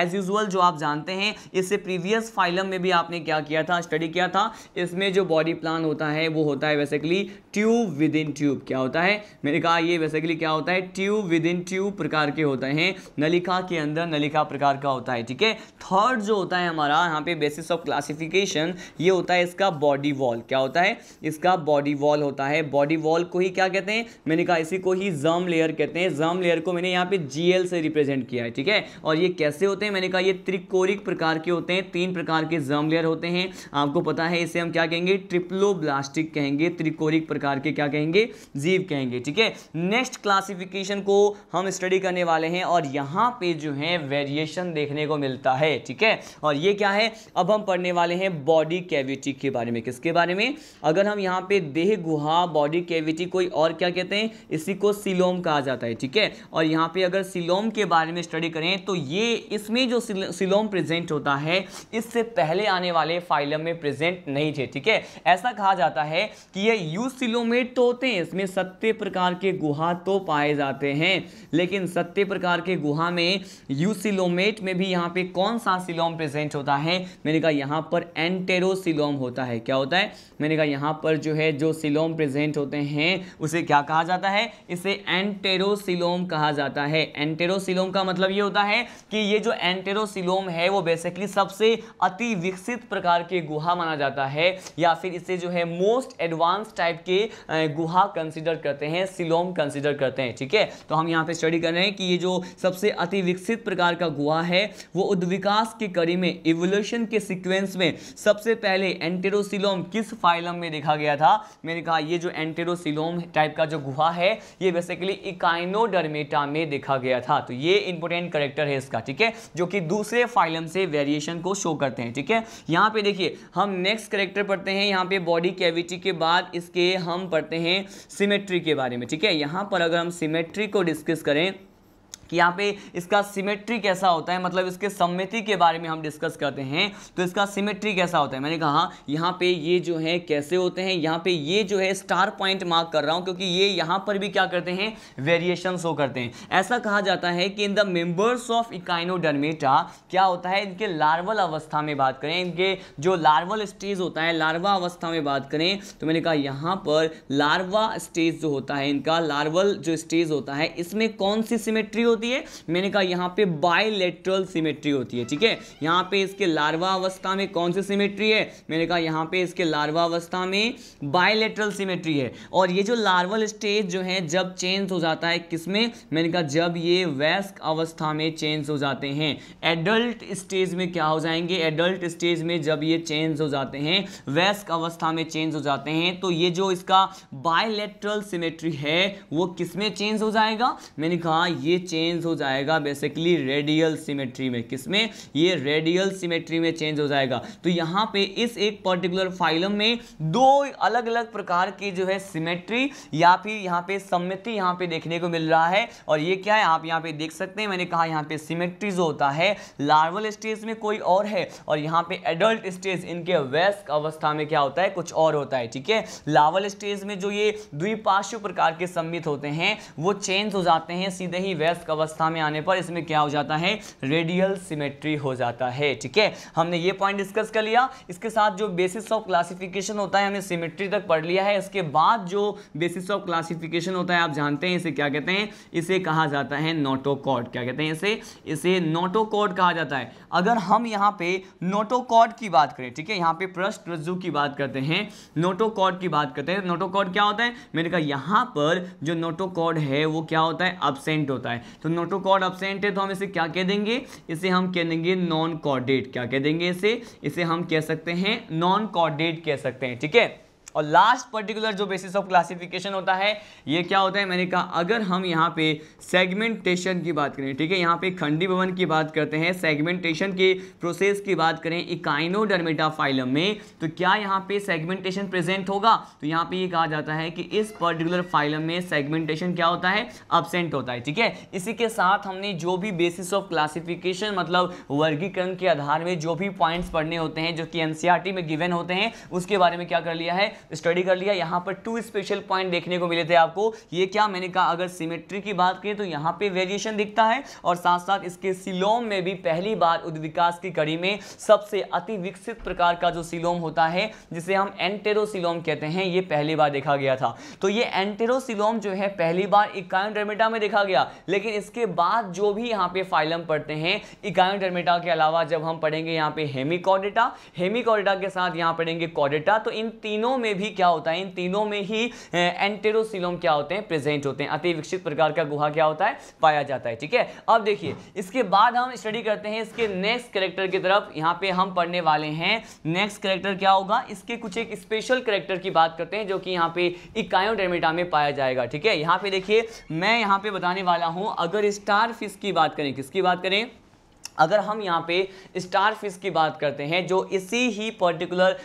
एज यूजल जो आप जानते हैं इससे प्रीवियस फाइलम में भी आपने क्या किया था स्टडी किया था इसमें जो बॉडी प्लान होता है वो होता है basically tube within tube क्या होता है मैंने कहा ये बेसिकली क्या होता है ट्यूब विद इन ट्यूब प्रकार के होते हैं नलिका के अंदर नलिका प्रकार का होता है ठीक है थर्ड जो होता है हमारा यहाँ पे बेसिस ऑफ क्लासिफिकेशन ये होता है इसका बॉडी वॉल क्या होता है इसका बॉडी वॉल होता है बॉडी वॉल को ही क्या कहते हैं मैंने कहा इसी को ही जर्म लेयर कहते हैं जर्म लेयर को मैंने यहाँ पे जीएल से रिप्रेजेंट किया है ठीक है और ये कैसे होते हैं मैंने कहा ये त्रिकोरिक प्रकार के होते हैं तीन प्रकार के जर्म लेयर होते हैं आपको पता है इसे हम क्या कहेंगे ट्रिप्लो कहेंगे त्रिकोरिक प्रकार प्रकार के क्या कहेंगे जीव कहेंगे ठीक है नेक्स्ट क्लासिफिकेशन को हम स्टडी करने वाले हैं और यहां पे जो है वेरिएशन देखने को मिलता है ठीक है और ये क्या है अब हम पढ़ने वाले हैं बॉडी कैविटी के बारे में किसके बारे में अगर हम यहां पे देह गुहा बॉडी कैविटी कोई और क्या कहते हैं इसी को सिलोम कहा जाता है ठीक है और यहां पे अगर सिलोम के बारे में स्टडी करें तो ये इसमें जो सिलोम प्रेजेंट होता है इससे पहले आने वाले फाइलम में प्रेजेंट नहीं थे ठीक है ऐसा कहा जाता है कि ये यूज यूमेट तो होते हैं इसमें सत्य प्रकार के गुहा तो पाए जाते हैं लेकिन सत्य प्रकार के गुहा में यूसिलोमेट में भी यहाँ पे कौन सा सिलोम प्रेजेंट होता है मैंने कहा यहाँ पर एंटेरोसिलोम होता है क्या होता है मैंने कहा यहाँ पर जो है जो सिलोम प्रेजेंट होते हैं उसे क्या कहा जाता है इसे एंटेरोसिलोम कहा जाता है एंटेरोसिलोम का मतलब ये होता है कि ये जो एंटेरोसिलोम है वो बेसिकली सबसे अति विकसित प्रकार के गुहा माना जाता है या फिर इसे जो है मोस्ट एडवांस टाइप के पे गुहा कंसिडर करते हैं सिलोम कंसिडर करते हैं ठीक है तो हम यहाँ पे स्टडी कर रहे हैं कि ये जो सबसे अति विकसित प्रकार का गुहा है वो उद्विकास के कड़ी में इवोल्यूशन के सिक्वेंस में सबसे पहले एंटेरोसिलोम किस फाइलम में देखा गया था मैंने कहा ये जो एंटेरोसिलोम टाइप का जो गुहा है ये बेसिकली इकाइनोडर्मेटा में देखा गया था तो ये इंपोर्टेंट करेक्टर है इसका ठीक है जो कि दूसरे फाइलम से वेरिएशन को शो करते हैं ठीक है यहाँ पे देखिए हम नेक्स्ट करेक्टर पढ़ते हैं यहाँ पे बॉडी कैविटी के बाद इसके हम हम पढ़ते हैं सिमेट्री के बारे में ठीक है यहाँ पर अगर हम सिमेट्री को डिस्कस करें कि यहाँ पे इसका सिमेट्री कैसा होता है मतलब इसके सम्मिति के बारे में हम डिस्कस करते हैं तो इसका सिमेट्री कैसा होता है मैंने कहा यहाँ पे ये जो है कैसे होते हैं यहाँ पे ये जो है स्टार पॉइंट मार्क कर रहा हूँ क्योंकि ये यहाँ पर भी क्या करते हैं वेरिएशन शो करते हैं ऐसा कहा जाता है कि in the members of echinodermata क्या होता है इनके लार्वल अवस्था में बात करें इनके जो लार्वल स्टेज होता है लार्वा अवस्था में बात करें तो मैंने कहा यहाँ पर लार्वा स्टेज जो होता है इनका लार्वल जो स्टेज होता है इसमें कौन सी सिमेट्री होती होती है मैंने कहा यहाँ पे बायलेटरल सिमेट्री होती है ठीक है यहाँ पे इसके लार्वा अवस्था में कौन सी सिमेट्री है मैंने कहा यहाँ पे इसके लार्वा अवस्था में बायलेटरल सिमेट्री है और ये जो लार्वल स्टेज जो है जब चेंज हो जाता है किसमें मैंने कहा जब ये वैस्क अवस्था में चेंज हो जाते हैं एडल्ट स्टेज में क्या हो जाएंगे एडल्ट स्टेज में जब ये चेंज हो जाते हैं वैस्क अवस्था में चेंज हो जाते हैं तो ये जो इसका बायलेटरल सिमेट्री है वो किसमें चेंज हो जाएगा मैंने कहा ये चेंज चेंज हो जाएगा बेसिकली रेडियल सिमेट्री में किसमें ये रेडियल सिमेट्री में चेंज हो जाएगा तो यहाँ पे इस एक पर्टिकुलर फाइलम में दो अलग अलग प्रकार की जो है सिमेट्री या फिर यहाँ पे सम्मिति यहाँ पे देखने को मिल रहा है और ये क्या है आप यहाँ पे देख सकते हैं मैंने कहा यहाँ पे सिमेट्री जो होता है लार्वल स्टेज में कोई और है और यहाँ पे एडल्ट स्टेज इनके वयस्क अवस्था में क्या होता है कुछ और होता है ठीक है लार्वल स्टेज में जो ये द्विपार्श्व प्रकार के सम्मित होते हैं वो चेंज हो जाते हैं सीधे ही वयस्क अवस्था अवस्था में आने पर इसमें क्या हो जाता है रेडियल सिमेट्री हो जाता है ठीक है हमने ये पॉइंट डिस्कस कर लिया इसके साथ जो बेसिस ऑफ क्लासिफिकेशन होता है हमने सिमेट्री तक पढ़ लिया है इसके बाद जो बेसिस ऑफ क्लासिफिकेशन होता है आप जानते हैं इसे क्या कहते हैं इसे कहा जाता है नोटोकॉड क्या कहते हैं इसे इसे नोटोकॉड कहा जाता है अगर हम यहाँ पे नोटोकॉड की बात करें ठीक है यहाँ पे प्रश्न रज्जु की बात करते हैं नोटोकॉड की बात करते हैं नोटोकॉड क्या होता है मैंने कहा यहाँ पर जो नोटोकॉड है वो क्या होता है अबसेंट होता है तो नोटोकॉर्ड अब्सेंट है तो हम इसे क्या कह देंगे इसे हम कह देंगे नॉन कॉर्डेट क्या कह देंगे इसे इसे हम कह सकते हैं नॉन कॉर्डेट कह सकते हैं ठीक है और लास्ट पर्टिकुलर जो बेसिस ऑफ क्लासिफिकेशन होता है ये क्या होता है मैंने कहा अगर हम यहाँ पे सेगमेंटेशन की बात करें ठीक है यहाँ पे खंडी भवन की बात करते हैं सेगमेंटेशन के प्रोसेस की बात करें इकाइनोडर्मेटा फाइलम में तो क्या यहाँ पे सेगमेंटेशन प्रेजेंट होगा तो यहाँ पे ये कहा जाता है कि इस पर्टिकुलर फाइलम में सेगमेंटेशन क्या होता है अबसेंट होता है ठीक है इसी के साथ हमने जो भी बेसिस ऑफ क्लासिफिकेशन मतलब वर्गीकरण के आधार में जो भी पॉइंट्स पढ़ने होते हैं जो कि एनसीईआरटी में गिवेन होते हैं उसके बारे में क्या कर लिया है स्टडी कर लिया यहाँ पर टू स्पेशल पॉइंट देखने को मिले थे आपको ये क्या मैंने कहा अगर सिमेट्री की बात करें तो यहाँ पे वेरिएशन दिखता है और साथ साथ इसके सिलोम में भी पहली बार उद्विकास की कड़ी में सबसे अति विकसित प्रकार का जो सिलोम होता है जिसे हम एंटेरोसिलोम कहते हैं ये पहली बार देखा गया था तो ये एंटेरोसिलोम जो है पहली बार इकायोडर्मेटा में देखा गया लेकिन इसके बाद जो भी यहाँ पे फाइलम पढ़ते हैं इकायोडर्मेटा के अलावा जब हम पढ़ेंगे यहाँ पे हेमिकॉडेटा हेमिकॉडेटा के साथ यहाँ पढ़ेंगे कॉडेटा तो इन तीनों में में भी क्या होता है इन तीनों में ही एंटेरोसिलोम क्या होते हैं प्रेजेंट होते हैं अति विकसित प्रकार का गुहा क्या होता है पाया जाता है ठीक है अब देखिए इसके बाद हम स्टडी करते हैं इसके नेक्स्ट करेक्टर की तरफ यहाँ पे हम पढ़ने वाले हैं नेक्स्ट करेक्टर क्या होगा इसके कुछ एक स्पेशल करेक्टर की बात करते हैं जो कि यहाँ पे इकायोडेमेटा में पाया जाएगा ठीक है यहाँ पे देखिए मैं यहाँ पे बताने वाला हूँ अगर स्टार फिश की बात करें किसकी बात करें अगर हम यहाँ पे स्टार फिश की बात करते हैं जो इसी ही पर्टिकुलर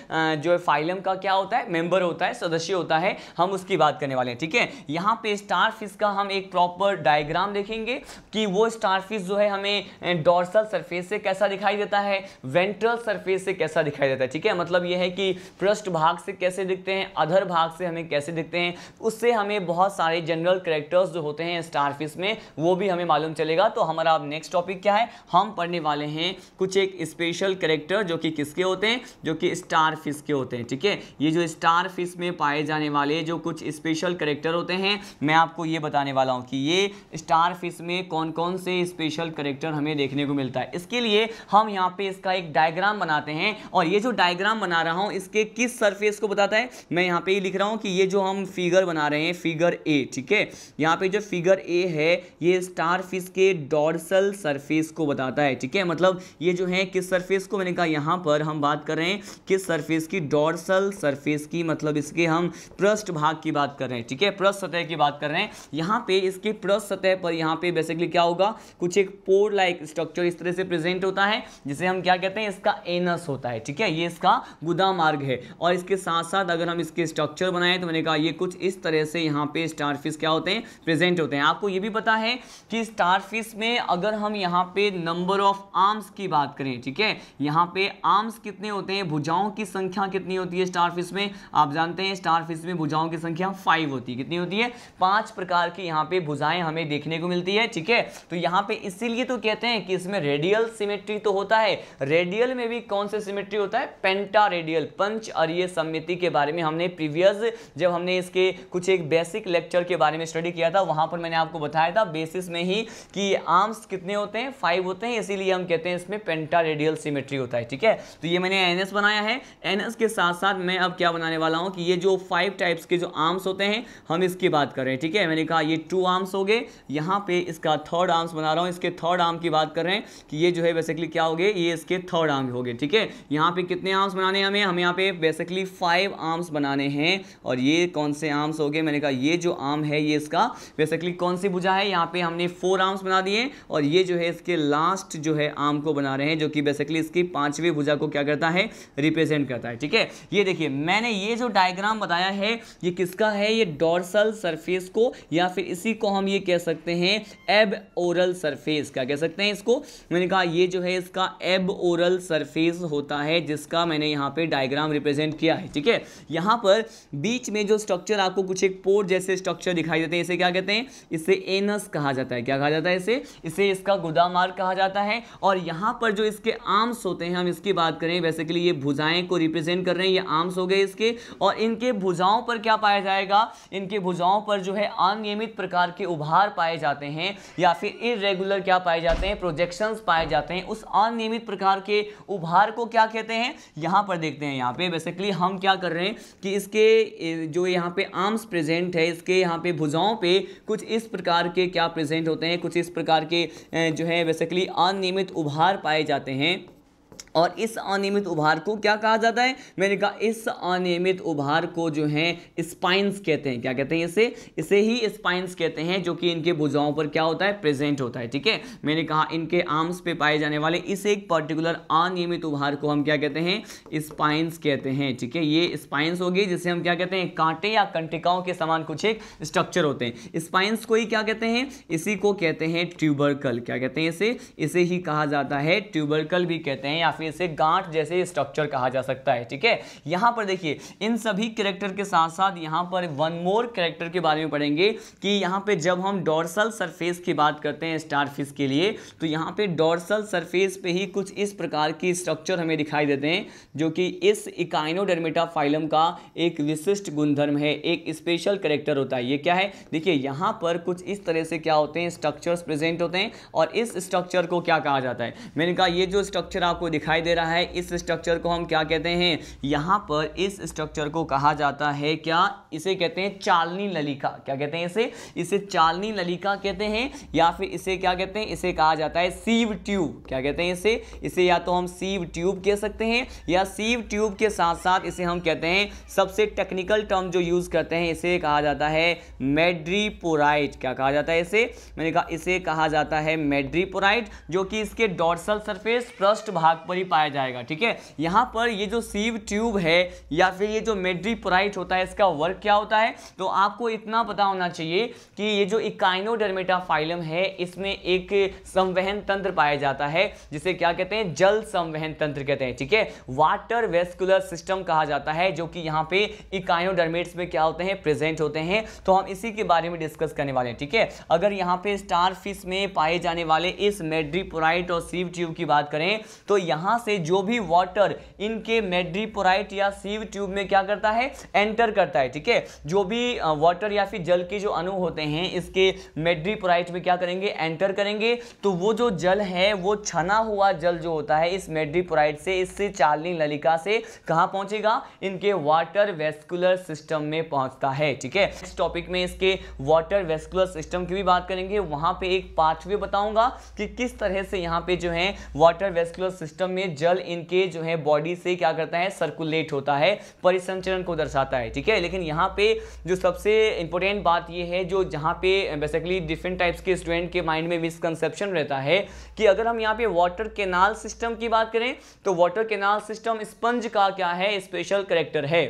जो फाइलम का क्या होता है मेंबर होता है सदस्य होता है हम उसकी बात करने वाले हैं ठीक है यहाँ पे स्टार फिश का हम एक प्रॉपर डायग्राम देखेंगे कि वो स्टार फिश जो है हमें डॉर्सल सरफेस से कैसा दिखाई देता है वेंट्रल सरफेस से कैसा दिखाई देता है ठीक है मतलब यह है कि पृष्ठ भाग से कैसे दिखते हैं अधर भाग से हमें कैसे दिखते हैं उससे हमें बहुत सारे जनरल करेक्टर्स जो होते हैं स्टार फिश में वो भी हमें मालूम चलेगा तो हमारा अब नेक्स्ट टॉपिक क्या है हम पढ़ने वाले हैं कुछ एक स्पेशल करेक्टर जो कि किसके होते हैं जो कि स्टार फिश के होते हैं ठीक है ये जो स्टार फिश में पाए जाने वाले जो कुछ स्पेशल करेक्टर होते हैं मैं आपको ये बताने वाला हूँ कि ये स्टार फिश में कौन कौन से स्पेशल करेक्टर हमें देखने को मिलता है इसके लिए हम यहाँ पे इसका एक डायग्राम बनाते हैं और ये जो डायग्राम बना रहा हूँ इसके किस सरफेस को बताता है मैं यहाँ पे लिख रहा हूँ कि ये जो हम फिगर बना रहे हैं फिगर ए ठीक है यहाँ पे जो फिगर ए है ये स्टार फिश के डॉर्सल सरफेस को बताता है है ठीक है मतलब ये जो है किस सरफेस को मैंने कहा यहाँ पर हम बात कर रहे हैं किस सरफेस की डॉर्सल सरफेस की मतलब इसके हम पृष्ठ भाग की बात कर रहे हैं ठीक है पृष्ठ सतह की बात कर रहे हैं यहाँ पे इसके पृष्ठ सतह पर यहाँ पे बेसिकली क्या होगा कुछ एक पोर लाइक स्ट्रक्चर इस तरह से प्रेजेंट होता है जिसे हम क्या कहते हैं इसका एनस होता है ठीक है ये इसका गुदा मार्ग है और इसके साथ साथ अगर हम इसके स्ट्रक्चर बनाएं तो मैंने कहा ये कुछ इस तरह से यहाँ पे स्टारफिश क्या होते हैं प्रेजेंट होते हैं आपको ये भी पता है कि स्टारफिश में अगर हम यहाँ पे नंबर नंबर ऑफ आर्म्स की बात करें ठीक है यहाँ पे आर्म्स कितने होते हैं भुजाओं की संख्या कितनी होती है स्टारफिश में आप जानते हैं स्टारफिश में भुजाओं की संख्या फाइव होती है कितनी होती है पांच प्रकार की यहाँ पे भुजाएं हमें देखने को मिलती है ठीक है तो यहाँ पे इसीलिए तो कहते हैं कि इसमें रेडियल सिमेट्री तो होता है रेडियल में भी कौन से सिमेट्री होता है पेंटा रेडियल पंच अरिय सम्मिति के बारे में हमने प्रीवियस जब हमने इसके कुछ एक बेसिक लेक्चर के बारे में स्टडी किया था वहां पर मैंने आपको बताया था बेसिस में ही कि आर्म्स कितने होते हैं फाइव होते हैं इसीलिए हम कहते हैं इसमें पेंटा रेडियल सिमेट्री होता है ठीक है तो ये मैंने एन बनाया है एन के साथ साथ मैं अब क्या बनाने वाला हूँ कि ये जो फाइव टाइप्स के जो आर्म्स होते हैं हम इसकी बात कर रहे हैं ठीक है मैंने कहा ये टू आर्म्स हो गए यहाँ पे इसका थर्ड आर्म्स बना रहा हूँ इसके थर्ड आर्म की बात कर रहे हैं कि ये जो है बेसिकली क्या हो गए ये इसके थर्ड आर्म हो गए ठीक है यहाँ पे कितने आर्म्स बनाने हमें हम यहाँ पे बेसिकली फाइव आर्म्स बनाने हैं और ये कौन से आर्म्स हो गए मैंने कहा ये जो आर्म है ये इसका बेसिकली कौन सी भुजा है यहाँ पे हमने फोर आर्म्स बना दिए और ये जो है इसके लास्ट जो है आम को बना रहे हैं जो कि बेसिकली इसकी पांचवी भुजा को क्या करता है रिप्रेजेंट करता है ठीक है ये देखिए मैंने ये जो डायग्राम बताया है ये किसका है ये डोरसल सरफेस को या फिर इसी को हम ये कह सकते हैं एब ओरल सरफेस क्या कह सकते हैं इसको मैंने कहा ये जो है इसका एब ओरल सरफेस होता है जिसका मैंने यहाँ पर डायग्राम रिप्रेजेंट किया है ठीक है यहाँ पर बीच में जो स्ट्रक्चर आपको कुछ एक पोर जैसे स्ट्रक्चर दिखाई देते हैं इसे क्या कहते हैं इसे एनस कहा जाता है क्या कहा जाता है इसे इसे इसका गुदामार कहा जाता है है और यहाँ पर जो इसके आर्म्स होते हैं हम इसकी बात करें बेसिकली ये भुजाएं को रिप्रेजेंट कर रहे हैं ये आर्म्स हो गए इसके और इनके भुजाओं पर क्या पाया जाएगा इनके भुजाओं पर जो है अनियमित प्रकार के उभार पाए जाते हैं या फिर इरेगुलर क्या पाए जाते हैं प्रोजेक्शन पाए जाते हैं उस अनियमित प्रकार के उभार को क्या कहते हैं यहाँ पर देखते हैं यहाँ पर बेसिकली हम क्या कर रहे हैं कि इसके जो यहाँ पे आर्म्स प्रेजेंट है इसके यहाँ पे भुजाओं पे कुछ इस प्रकार के क्या प्रेजेंट होते हैं कुछ इस प्रकार के जो है बेसिकली अन अनियमित उभार पाए जाते हैं और इस अनियमित उभार को क्या कहा जाता है मैंने कहा इस अनियमित उभार को जो है स्पाइंस कहते हैं क्या कहते हैं इसे इसे ही स्पाइंस कहते हैं जो कि इनके भुजाओं पर क्या होता है प्रेजेंट होता है ठीक है मैंने कहा इनके आर्म्स पे पाए जाने वाले इस एक पर्टिकुलर अनियमित उभार को हम क्या कहते हैं स्पाइंस कहते हैं ठीक है ये स्पाइंस होगी जिसे हम क्या कहते हैं कांटे या कंटिकाओं के समान कुछ एक स्ट्रक्चर होते हैं स्पाइंस को ही क्या कहते हैं इसी को कहते हैं ट्यूबरकल क्या कहते हैं इसे इसे ही कहा जाता है ट्यूबरकल भी कहते हैं या फिर में से गांठ जैसे स्ट्रक्चर कहा जा सकता है ठीक है यहां पर देखिए इन सभी करेक्टर के साथ साथ यहां पर वन मोर करेक्टर के बारे में पढ़ेंगे कि यहां पे जब हम डोरसल सरफेस की बात करते हैं स्टारफिश के लिए तो यहां पे डोरसल सरफेस पे ही कुछ इस प्रकार की स्ट्रक्चर हमें दिखाई देते हैं जो कि इस इकाइनोडर्मेटा फाइलम का एक विशिष्ट गुणधर्म है एक स्पेशल करेक्टर होता है ये क्या है देखिए यहां पर कुछ इस तरह से क्या होते हैं स्ट्रक्चर्स प्रेजेंट होते हैं और इस स्ट्रक्चर को क्या कहा जाता है मैंने कहा ये जो स्ट्रक्चर आपको दिखा दिखाई दे रहा है इस स्ट्रक्चर को हम क्या कहते हैं यहाँ पर इस स्ट्रक्चर को कहा जाता है क्या इसे कहते हैं चालनी ललिका क्या कहते हैं इसे इसे चालनी ललिका कहते हैं या फिर इसे क्या कहते हैं इसे कहा जाता है सीव ट्यूब क्या कहते हैं इसे इसे या तो हम सीव ट्यूब कह सकते हैं या सीव ट्यूब के साथ साथ इसे हम कहते हैं सबसे टेक्निकल टर्म जो यूज़ करते हैं इसे कहा जाता है मेड्रीपोराइट क्या कहा जाता है इसे मैंने कहा इसे कहा जाता है मेड्रीपोराइट जो कि इसके डॉर्सल सरफेस पृष्ठ भाग पर पर ही पाया जाएगा ठीक है यहाँ पर ये जो सीव ट्यूब है या फिर ये जो मेड्रीपोराइट होता है इसका वर्क क्या होता है तो आपको इतना पता होना चाहिए कि ये जो इकाइनोडर्मेटा फाइलम है इसमें एक संवहन तंत्र पाया जाता है जिसे क्या कहते हैं जल संवहन तंत्र कहते हैं ठीक है वाटर वेस्कुलर सिस्टम कहा जाता है जो कि यहाँ पे इकाइनोडर्मेट्स में क्या होते हैं प्रेजेंट होते हैं तो हम इसी के बारे में डिस्कस करने वाले हैं ठीक है अगर यहाँ पे स्टार फिश में पाए जाने वाले इस मेड्रीपोराइट और सीव ट्यूब की बात करें तो यहाँ यहां से जो भी वाटर इनके मेड्रीपोराइट या सीव ट्यूब में क्या करता है एंटर करता है ठीक है जो भी वाटर या फिर जल के जो अणु होते हैं इसके मेड्रीपोराइट में क्या करेंगे एंटर करेंगे तो वो जो जल है वो छना हुआ जल जो होता है इस मेड्रीपोराइट से इससे चालनी नलिका से कहां पहुंचेगा इनके वाटर वेस्कुलर सिस्टम में पहुंचता है ठीक है इस टॉपिक में इसके वाटर वेस्कुलर सिस्टम की भी बात करेंगे वहां पे एक पाथवे बताऊंगा कि किस तरह से यहां पे जो है वाटर वेस्कुलर सिस्टम में जल इनके जो है बॉडी से क्या करता है सर्कुलेट होता है परिसंचरण को दर्शाता है ठीक है लेकिन यहाँ पे जो सबसे इंपॉर्टेंट बात ये है जो जहाँ पे बेसिकली डिफरेंट टाइप्स के स्टूडेंट के माइंड में मिसकनसेप्शन रहता है कि अगर हम यहाँ पे वाटर केनाल सिस्टम की बात करें तो वाटर केनाल सिस्टम स्पंज का क्या है स्पेशल करेक्टर है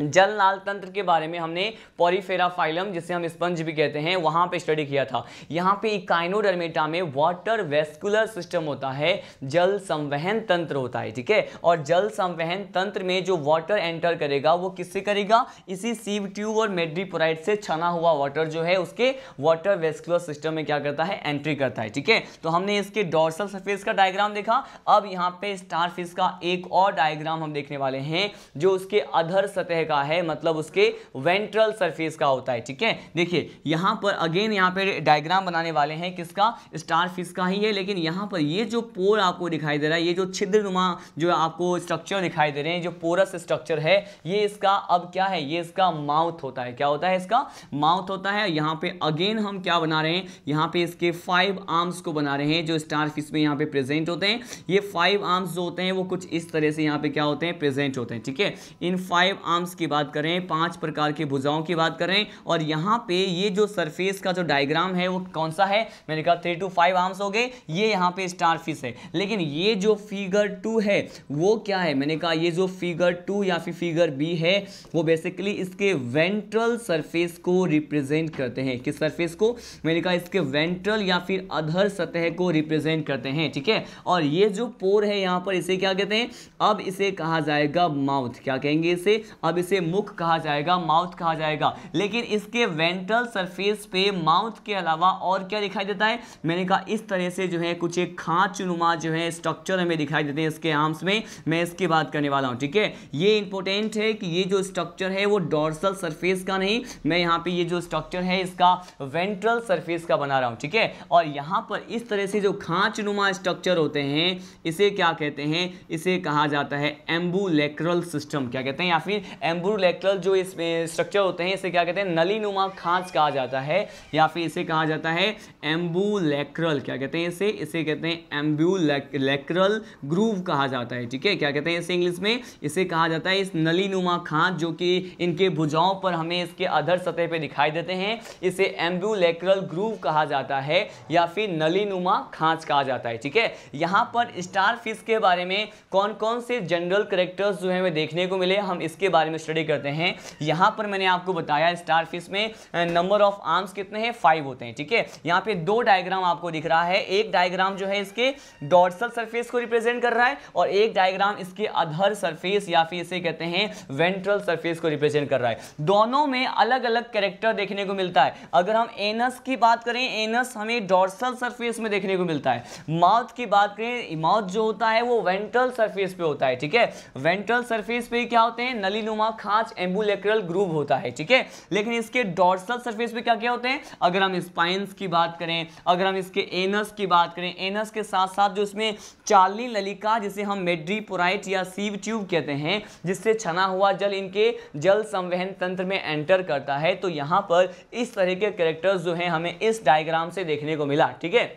जल नाल तंत्र के बारे में हमने पॉरीफेरा फाइलम जिसे हम स्पंज भी कहते हैं वहाँ पे स्टडी किया था यहाँ पे इकाइनोडर्मेटा में वाटर वेस्कुलर सिस्टम होता है जल संवहन तंत्र होता है ठीक है और जल संवहन तंत्र में जो वाटर एंटर करेगा वो किससे करेगा इसी सीव ट्यूब और मेड्रीपोराइट से छना हुआ वाटर जो है उसके वाटर वेस्कुलर सिस्टम में क्या करता है एंट्री करता है ठीक है तो हमने इसके डॉर्सल सफेस का डायग्राम देखा अब यहाँ पे स्टारफिश का एक और डायग्राम हम देखने वाले हैं जो उसके अधर सतह का का है मतलब उसके वेंट्रल सरफेस का होता है ठीक है देखिए यहाँ पर अगेन यहाँ पर डायग्राम बनाने वाले हैं किसका स्टार फिश का ही है लेकिन यहाँ पर ये जो पोर आपको दिखाई दे रहा है ये जो छिद्रनुमा जो आपको स्ट्रक्चर दिखाई दे रहे हैं जो पोरस स्ट्रक्चर है ये इसका अब क्या है ये इसका माउथ होता है क्या होता है इसका माउथ होता है यहाँ पर अगेन हम क्या बना रहे हैं यहाँ पर इसके फाइव आर्म्स को बना रहे हैं जो स्टार फिश में यहाँ पर प्रेजेंट होते हैं ये फाइव आर्म्स जो होते हैं वो कुछ इस तरह से यहाँ पर क्या होते हैं प्रेजेंट होते हैं ठीक है इन फाइव आर्म्स आर्म्स की बात करें पांच प्रकार की भुजाओं की बात करें और यहाँ पे ये जो सरफेस का जो डायग्राम है वो कौन सा है मैंने कहा थ्री टू फाइव आर्म्स हो गए ये यहाँ पे स्टार फिश है लेकिन ये जो फिगर टू है वो क्या है मैंने कहा ये जो फिगर टू या फिर फिगर बी है वो बेसिकली इसके वेंट्रल सरफेस को रिप्रेजेंट करते हैं किस सरफेस को मैंने कहा इसके वेंट्रल या फिर अधर सतह को रिप्रेजेंट करते हैं ठीक है और ये जो पोर है यहाँ पर इसे क्या कहते हैं अब इसे कहा जाएगा माउथ क्या कहेंगे इसे अब इसे मुख कहा जाएगा माउथ कहा जाएगा लेकिन इसके वेंट्रल सरफेस पे माउथ के अलावा और क्या दिखाई देता है मैंने कहा इस तरह से जो है कुछ एक खाँच नुमा जो है स्ट्रक्चर हमें दिखाई देते हैं इसके आर्म्स में मैं इसकी बात करने वाला हूँ ठीक है ये इंपॉर्टेंट है कि ये जो स्ट्रक्चर है वो डॉर्सल सरफेस का नहीं मैं यहाँ पे ये जो स्ट्रक्चर है इसका वेंट्रल सरफेस का बना रहा हूँ ठीक है और यहाँ पर इस तरह से जो खाँच स्ट्रक्चर होते हैं इसे क्या कहते हैं इसे कहा जाता है एम्बुलेक्रल सिस्टम क्या कहते हैं या फिर एम्बुलेक्टल जो इसमें स्ट्रक्चर होते हैं इसे क्या कहते हैं नलीनुमा खांच कहा जाता है या फिर इसे कहा जाता है एम्बुलेक्रल क्या कहते हैं इसे इसे कहते हैं एम्बुलेक्रल ग्रूव कहा जाता है ठीक है क्या कहते हैं इसे इंग्लिश में इसे कहा जाता है इस नलीनुमा खांच जो कि इनके भुजाओं पर हमें इसके अधर सतह पर दिखाई देते हैं इसे एम्बुलेक्रल ग्रूव कहा जाता है या फिर नलीनुमा खांच कहा जाता है ठीक है यहाँ पर स्टार फिश के बारे में कौन कौन से जनरल करेक्टर्स जो है देखने को मिले हम इसके बारे में स्टडी करते हैं यहां पर मैंने आपको बताया स्टार फिश में नंबर ऑफ आर्म्स कितने हैं फाइव होते हैं ठीक है यहां पे दो डायग्राम आपको दिख रहा है एक डायग्राम जो है इसके डॉर्सल सरफेस को रिप्रेजेंट कर रहा है और एक डायग्राम इसके अधर सरफेस या फिर इसे कहते हैं वेंट्रल सरफेस को रिप्रेजेंट कर रहा है दोनों में अलग अलग कैरेक्टर देखने को मिलता है अगर हम एनस की बात करें एनस हमें डॉर्सल सरफेस में देखने को मिलता है माउथ की बात करें माउथ जो होता है वो वेंट्रल सरफेस पे होता है ठीक है वेंट्रल सरफेस पे क्या होते हैं नलीनुमा खास एम्बुलेक्रल ग्रूव होता है ठीक है लेकिन इसके डॉर्सल सरफेस पे क्या क्या होते हैं अगर हम स्पाइंस की बात करें अगर हम इसके एनस की बात करें एनस के साथ साथ जो इसमें चालनी ललिका जिसे हम मेड्रीपोराइट या सीव ट्यूब कहते हैं जिससे छना हुआ जल इनके जल संवहन तंत्र में एंटर करता है तो यहाँ पर इस तरह के करेक्टर्स जो हैं हमें इस डायग्राम से देखने को मिला ठीक है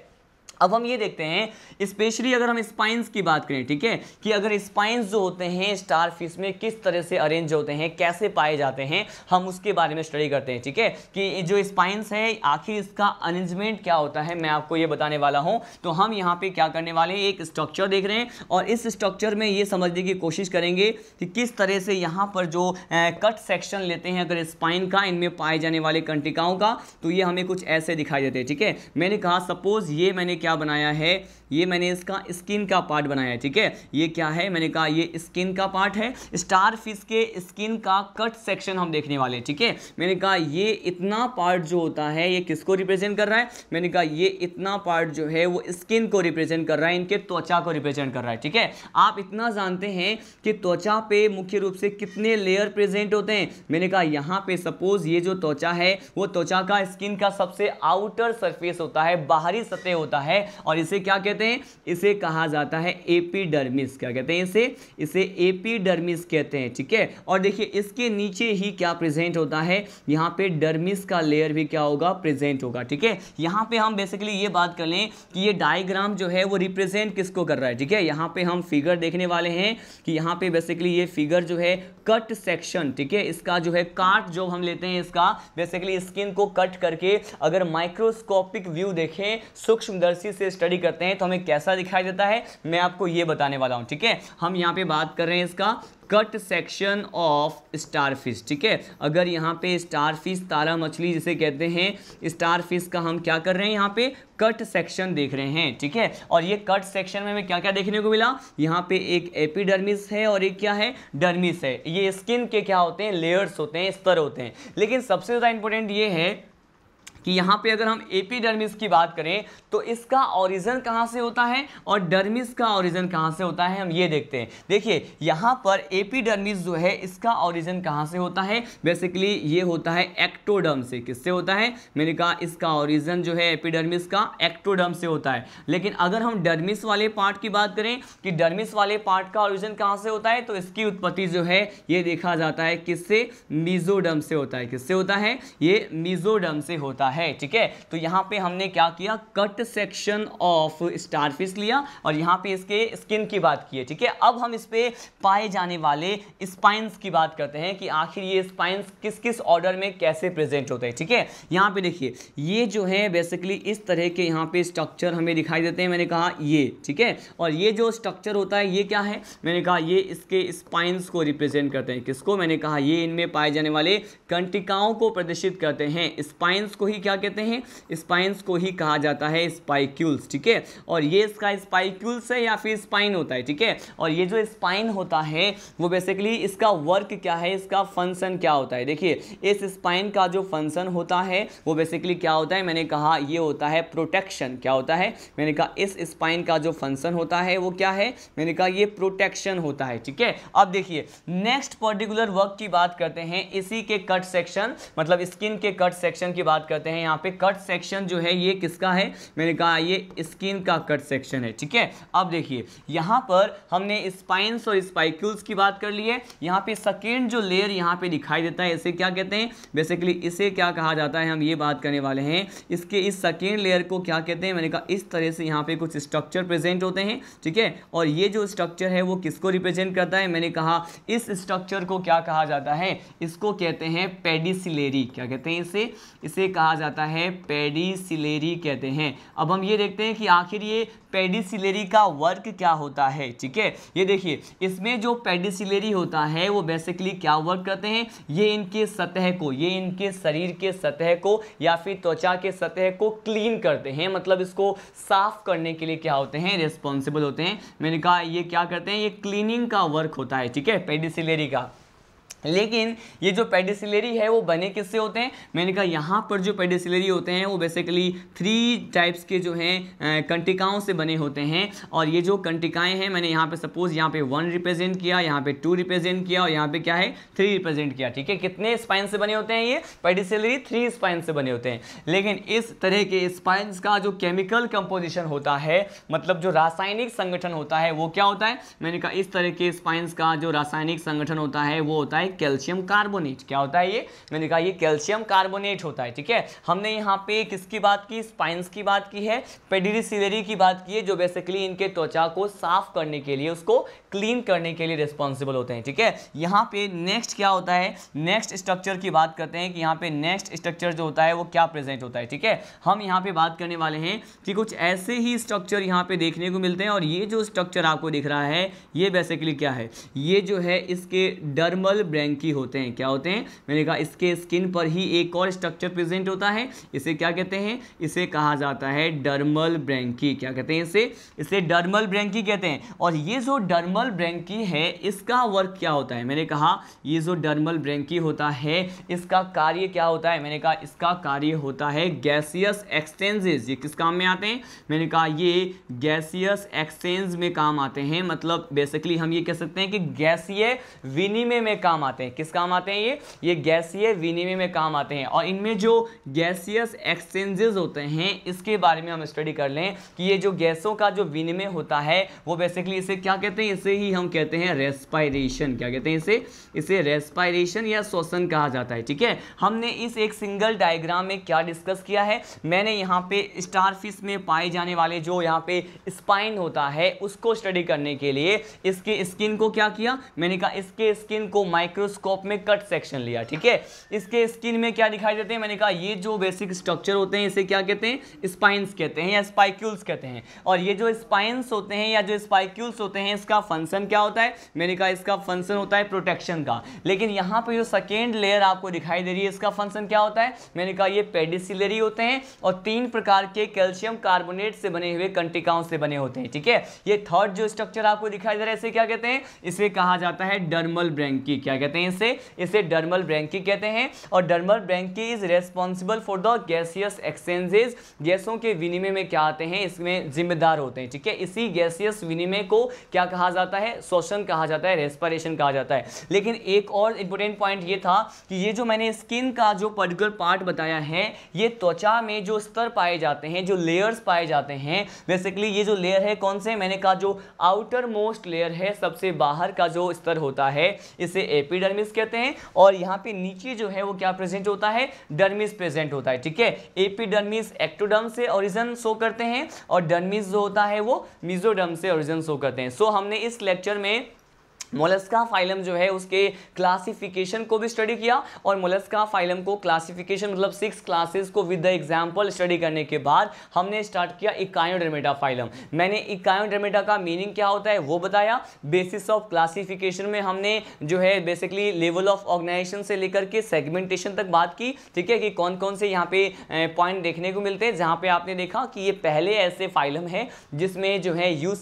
अब हम ये देखते हैं स्पेशली अगर हम स्पाइंस की बात करें ठीक है कि अगर स्पाइंस जो होते हैं स्टार फिश में किस तरह से अरेंज होते हैं कैसे पाए जाते हैं हम उसके बारे में स्टडी करते हैं ठीक है कि जो स्पाइंस है आखिर इसका अरेंजमेंट क्या होता है मैं आपको ये बताने वाला हूँ तो हम यहाँ पे क्या करने वाले हैं एक स्ट्रक्चर देख रहे हैं और इस स्ट्रक्चर में ये समझने की कोशिश करेंगे कि किस तरह से यहाँ पर जो कट सेक्शन लेते हैं अगर स्पाइन का इनमें पाए जाने वाले कंटिकाओं का तो ये हमें कुछ ऐसे दिखाई देते हैं ठीक है मैंने कहा सपोज ये मैंने क्या बनाया है ये मैंने इसका स्किन का पार्ट बनाया है ठीक है ये क्या है मैंने कहा ये स्किन का पार्ट है स्टार फिश के स्किन का कट सेक्शन हम देखने वाले ठीक है मैंने कहा ये इतना पार्ट जो होता है ये किसको रिप्रेजेंट कर रहा है मैंने कहा ये इतना पार्ट जो है वो स्किन को रिप्रेजेंट कर रहा है इनके त्वचा को रिप्रेजेंट कर रहा है ठीक है आप इतना जानते हैं कि त्वचा पे मुख्य रूप से कितने लेयर प्रेजेंट होते हैं मैंने कहा यहाँ पे सपोज ये जो त्वचा है वो त्वचा का स्किन का सबसे आउटर सरफेस होता है बाहरी सतह होता है और इसे क्या कहते कहते हैं इसे कहा जाता है एपीडर्मिस क्या कहते हैं इसे इसे एपीडर्मिस कहते हैं ठीक है और देखिए इसके नीचे ही क्या प्रेजेंट होता है यहाँ पे डर्मिस का लेयर भी क्या होगा प्रेजेंट होगा ठीक है यहाँ पे हम बेसिकली ये बात कर लें कि ये डायग्राम जो है वो रिप्रेजेंट किसको कर रहा है ठीक है यहाँ पे हम फिगर देखने वाले हैं कि यहाँ पे बेसिकली ये फिगर जो है कट सेक्शन ठीक है इसका जो है काट जो हम लेते हैं इसका बेसिकली स्किन को कट करके अगर माइक्रोस्कोपिक व्यू देखें सूक्ष्मदर्शी से स्टडी करते हैं तो तो हमें कैसा दिखाई देता है मैं आपको ये बताने वाला हूँ ठीक है हम यहाँ पे बात कर रहे हैं इसका कट सेक्शन ऑफ स्टारफिश ठीक है अगर यहाँ पे स्टारफिश तारा मछली जिसे कहते हैं स्टारफिश का हम क्या कर रहे हैं यहाँ पे कट सेक्शन देख रहे हैं ठीक है और ये कट सेक्शन में हमें क्या क्या देखने को मिला यहाँ पे एक एपिडर्मिस है और एक क्या है डर्मिस है ये स्किन के क्या होते हैं लेयर्स होते हैं स्तर होते हैं लेकिन सबसे ज़्यादा इंपॉर्टेंट ये है कि यहाँ पे अगर हम एपीडर्मिस की बात करें तो इसका ओरिजन कहाँ से होता है और डर्मिस का ओरिजन कहाँ से होता है हम ये देखते हैं देखिए यहाँ पर एपीडर्मिस जो है इसका ओरिजन कहाँ से होता है बेसिकली ये होता है एक्टोडर्म से किससे होता है मैंने कहा इसका ओरिजन जो है एपीडर्मिस का एक्टोडर्म से होता है लेकिन अगर हम डर्मिस वाले पार्ट की बात करें कि डर्मिस वाले पार्ट का ओरिजन कहाँ से होता है तो इसकी उत्पत्ति जो है ये देखा जाता है किससे मीजोडर्म से होता है किससे होता है ये मीजोडर्म से होता है है ठीक है तो यहाँ पे हमने क्या किया कट सेक्शन ऑफ स्टारफिश लिया और यहाँ पे इसके स्किन की बात की है ठीक है अब हम इस पर पाए जाने वाले स्पाइंस की बात करते हैं कि आखिर ये स्पाइंस किस किस ऑर्डर में कैसे प्रेजेंट होते हैं ठीक है यहाँ पे देखिए ये जो है बेसिकली इस तरह के यहाँ पे स्ट्रक्चर हमें दिखाई देते हैं मैंने कहा ये ठीक है और ये जो स्ट्रक्चर होता है ये क्या है मैंने कहा ये इसके स्पाइंस को रिप्रेजेंट करते हैं किसको मैंने कहा ये इनमें पाए जाने वाले कंटिकाओं को प्रदर्शित करते हैं स्पाइंस को ही क्या कहते हैं स्पाइंस को ही कहा जाता है स्पाइक्यूल्स ठीक है और ये इसका स्पाइक्यूल्स है या फिर स्पाइन होता है ठीक है और ये जो स्पाइन होता है वो बेसिकली इसका वर्क क्या है इसका फंक्शन क्या होता है देखिए इस स्पाइन का जो फंक्शन होता है वो बेसिकली क्या होता है मैंने कहा ये होता है प्रोटेक्शन क्या होता है मैंने कहा इस स्पाइन का जो फंक्शन होता है वो क्या है मैंने कहा ये प्रोटेक्शन होता है ठीक है अब देखिए नेक्स्ट पर्टिकुलर वर्क की बात करते हैं इसी के कट सेक्शन मतलब स्किन के कट सेक्शन की बात करते हैं करते हैं यहाँ पे कट सेक्शन जो है ये किसका है मैंने कहा ये स्किन का कट सेक्शन है ठीक है अब देखिए यहाँ पर हमने स्पाइन्स और स्पाइक्यूल्स की बात कर ली है यहाँ पे सेकेंड जो लेयर यहाँ पे दिखाई देता है इसे क्या कहते हैं बेसिकली इसे क्या कहा जाता है हम ये बात करने वाले हैं इसके इस सेकेंड लेयर को क्या कहते हैं मैंने कहा इस तरह से यहाँ पे कुछ स्ट्रक्चर प्रेजेंट होते हैं ठीक है और ये जो स्ट्रक्चर है वो किसको रिप्रेजेंट करता है मैंने कहा इस स्ट्रक्चर को क्या कहा जाता है इसको कहते हैं पेडिसिलेरी क्या कहते हैं इसे इसे कहा कहा जाता है पेडिसिलेरी कहते हैं अब हम ये देखते हैं कि आखिर ये पेडिसिलेरी का वर्क क्या होता है ठीक है ये देखिए इसमें जो पेडिसिलेरी होता है वो बेसिकली क्या वर्क करते हैं ये इनके सतह को ये इनके शरीर के सतह को या फिर त्वचा के सतह को क्लीन करते हैं मतलब इसको साफ करने के लिए क्या होते हैं रिस्पॉन्सिबल होते हैं मैंने कहा ये क्या करते हैं ये क्लीनिंग का वर्क होता है ठीक है पेडिसिलेरी का लेकिन ये जो पेडिसिलरी है वो बने किससे होते हैं मैंने कहा यहाँ पर जो पेडिसिलरी होते हैं वो बेसिकली थ्री टाइप्स के जो हैं कंटिकाओं से बने होते हैं और ये जो कंटिकाएं हैं मैंने यहाँ पे सपोज यहाँ पे वन रिप्रेजेंट किया यहाँ पे टू रिप्रेजेंट किया और यहाँ पे क्या है थ्री रिप्रेजेंट किया ठीक है कितने स्पाइन से बने होते हैं ये पेडिसिलरी थ्री स्पाइन से बने होते हैं लेकिन इस तरह के स्पाइन का जो केमिकल कंपोजिशन होता है मतलब जो रासायनिक संगठन होता है वो क्या होता है मैंने कहा इस तरह के स्पाइंस का जो रासायनिक संगठन होता है वो होता है कैल्शियम कार्बोनेट क्या होता है ये मैंने कहा ये कैल्शियम कार्बोनेट होता है ठीक है हमने यहाँ पे किसकी बात की स्पाइंस की बात की है सीवेरी की बात की है जो बेसिकली इनके त्वचा को साफ करने के लिए उसको क्लीन करने के लिए रिस्पॉन्सिबल होते हैं ठीक है यहाँ पे नेक्स्ट क्या होता है नेक्स्ट स्ट्रक्चर की बात करते हैं कि यहाँ पे नेक्स्ट स्ट्रक्चर जो होता है वो क्या प्रेजेंट होता है ठीक है हम यहाँ पे बात करने वाले हैं कि कुछ ऐसे ही स्ट्रक्चर यहाँ पे देखने को मिलते हैं और ये जो स्ट्रक्चर आपको दिख रहा है ये बेसिकली क्या है ये जो है इसके डर्मल ब्रैंकी होते हैं क्या होते हैं मैंने कहा इसके स्किन पर ही एक और स्ट्रक्चर प्रेजेंट होता है इसे क्या कहते हैं इसे कहा जाता है डर्मल ब्रैंकी क्या कहते हैं इसे इसे डर्मल ब्रैंकी कहते हैं और ये जो डर्मल ब्रैंकी है इसका वर्क क्या होता है मैंने कहा ये जो डर्मल ब्रैंकी होता है इसका कार्य क्या होता है मैंने कहा इसका कार्य होता है गैसियस एक्सचेंजेस ये किस काम में आते हैं मैंने कहा ये गैसियस एक्सचेंज में काम आते हैं मतलब बेसिकली हम ये कह सकते हैं कि गैसीय विनिमय में काम आते हैं किस काम आते हैं ये ये गैसीय विनिमय में काम आते हैं और इनमें जो गैसियस एक्सचेंजेस होते हैं इसके बारे में हम स्टडी कर लें कि ये जो गैसों का जो विनिमय होता है वो बेसिकली इसे क्या कहते हैं इसे ही हम कहते हैं रेस्पायरेशन क्या कहते हैं इसे इसे रेस्पायरेशन या श्वसन कहा जाता है ठीक है हमने इस एक सिंगल डायग्राम में क्या डिस्कस किया है मैंने यहाँ पे स्टार में पाए जाने वाले जो यहाँ पे स्पाइन होता है उसको स्टडी करने के लिए इसके स्किन को क्या किया मैंने कहा इसके स्किन को माइक माइक्रोस्कोप में कट सेक्शन लिया ठीक है इसके स्किन में क्या दिखाई देते हैं मैंने कहा ये जो बेसिक स्ट्रक्चर होते हैं इसे क्या कहते हैं स्पाइंस कहते हैं या स्पाइक्यूल्स कहते हैं और ये जो स्पाइंस होते हैं या जो स्पाइक्यूल्स होते हैं इसका फंक्शन क्या होता है मैंने कहा इसका फंक्शन होता है प्रोटेक्शन का लेकिन यहाँ पर जो सेकेंड लेयर आपको दिखाई दे रही है इसका फंक्शन क्या होता है मैंने कहा ये पेडिसिलरी होते हैं और तीन प्रकार के कैल्शियम कार्बोनेट से बने हुए कंटिकाओं से बने होते हैं ठीक है ये थर्ड जो स्ट्रक्चर आपको दिखाई दे रहा है इसे क्या कहते हैं इसे कहा जाता है डर्मल ब्रैंकी क्या कहते हैं कहते हैं इसे इसे डर्मल ब्रैंकी कहते हैं और dermal branchiae is responsible for the gaseous exchanges गैसों के विनिमय में क्या आते हैं इसमें जिम्मेदार होते हैं ठीक है इसी गैसियस विनिमय को क्या कहा जाता है शोषण कहा जाता है रेस्परेशन कहा जाता है लेकिन एक और इंपॉर्टेंट पॉइंट ये था कि ये जो मैंने स्किन का जो पर्टिकुलर पार्ट बताया है ये त्वचा में जो स्तर पाए जाते हैं जो लेयर्स पाए जाते हैं बेसिकली ये जो लेयर है कौन से मैंने कहा जो आउटर मोस्ट लेयर है सबसे बाहर का जो स्तर होता है इसे एपी एपिडर्मिस कहते हैं और यहाँ पे नीचे जो है वो क्या प्रेजेंट होता है डर्मिस प्रेजेंट होता है ठीक है एपिडर्मिस एक्टोडर्म से ओरिजन शो करते हैं और डर्मिस जो होता है वो मिजोडर्म से ओरिजन शो करते हैं सो हमने इस लेक्चर में मोलस्का फाइलम जो है उसके क्लासिफिकेशन को भी स्टडी किया और मोलस्का फाइलम को क्लासिफिकेशन मतलब सिक्स क्लासेस को विद द एग्जाम्पल स्टडी करने के बाद हमने स्टार्ट किया इकायोडर्मेटा फाइलम मैंने इकायोडर्मेटा का मीनिंग क्या होता है वो बताया बेसिस ऑफ क्लासिफिकेशन में हमने जो है बेसिकली लेवल ऑफ ऑर्गेनाइजेशन से लेकर के सेगमेंटेशन तक बात की ठीक है कि कौन कौन से यहाँ पे पॉइंट देखने को मिलते हैं जहाँ पर आपने देखा कि ये पहले ऐसे फाइलम है जिसमें जो है यू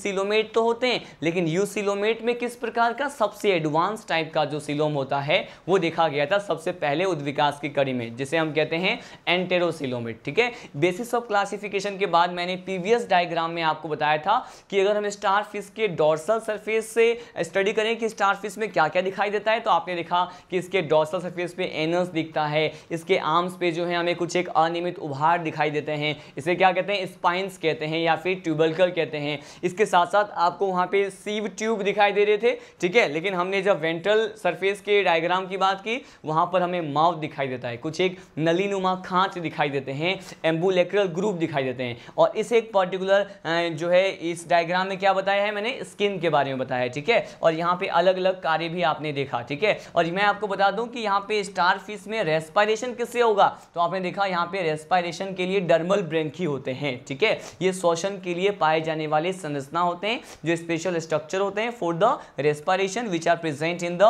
तो होते हैं लेकिन यू में किस प्रकार का का सबसे एडवांस टाइप का जो सिलोम होता है वो देखा गया था सबसे पहले उद्विकास की कड़ी में जिसे हम कहते हैं एंटेरोसिलोमेट ठीक है बेसिस ऑफ क्लासिफिकेशन के बाद मैंने पीवीएस डायग्राम में आपको बताया था कि अगर हम स्टार फिश के डॉर्सल सरफेस से स्टडी करें कि स्टार फिश में क्या क्या दिखाई देता है तो आपने देखा कि इसके डॉर्सल सरफेस पे एनस दिखता है इसके आर्म्स पे जो है हमें कुछ एक अनियमित उभार दिखाई देते हैं इसे क्या कहते हैं स्पाइंस कहते हैं या फिर ट्यूबलकर कहते हैं इसके साथ साथ आपको वहाँ पर सीव ट्यूब दिखाई दे रहे थे ठीक ठीक है लेकिन हमने जब वेंट्रल सरफेस के डायग्राम की बात की वहां पर हमें माउथ दिखाई देता है कुछ एक नलीनुमा खांच दिखाई देते हैं एम्बुलेक्रल ग्रुप दिखाई देते हैं और इस एक पर्टिकुलर जो है इस डायग्राम में क्या बताया है मैंने स्किन के बारे में बताया ठीक है और यहाँ पे अलग अलग कार्य भी आपने देखा ठीक है और मैं आपको बता दूँ कि यहाँ पे स्टार फिश में रेस्पायरेशन किससे होगा तो आपने देखा यहाँ पे रेस्पायरेशन के लिए डर्मल ब्रेंकी होते हैं ठीक है ये शोषण के लिए पाए जाने वाले संरचना होते हैं जो स्पेशल स्ट्रक्चर होते हैं for the respiration which are present in the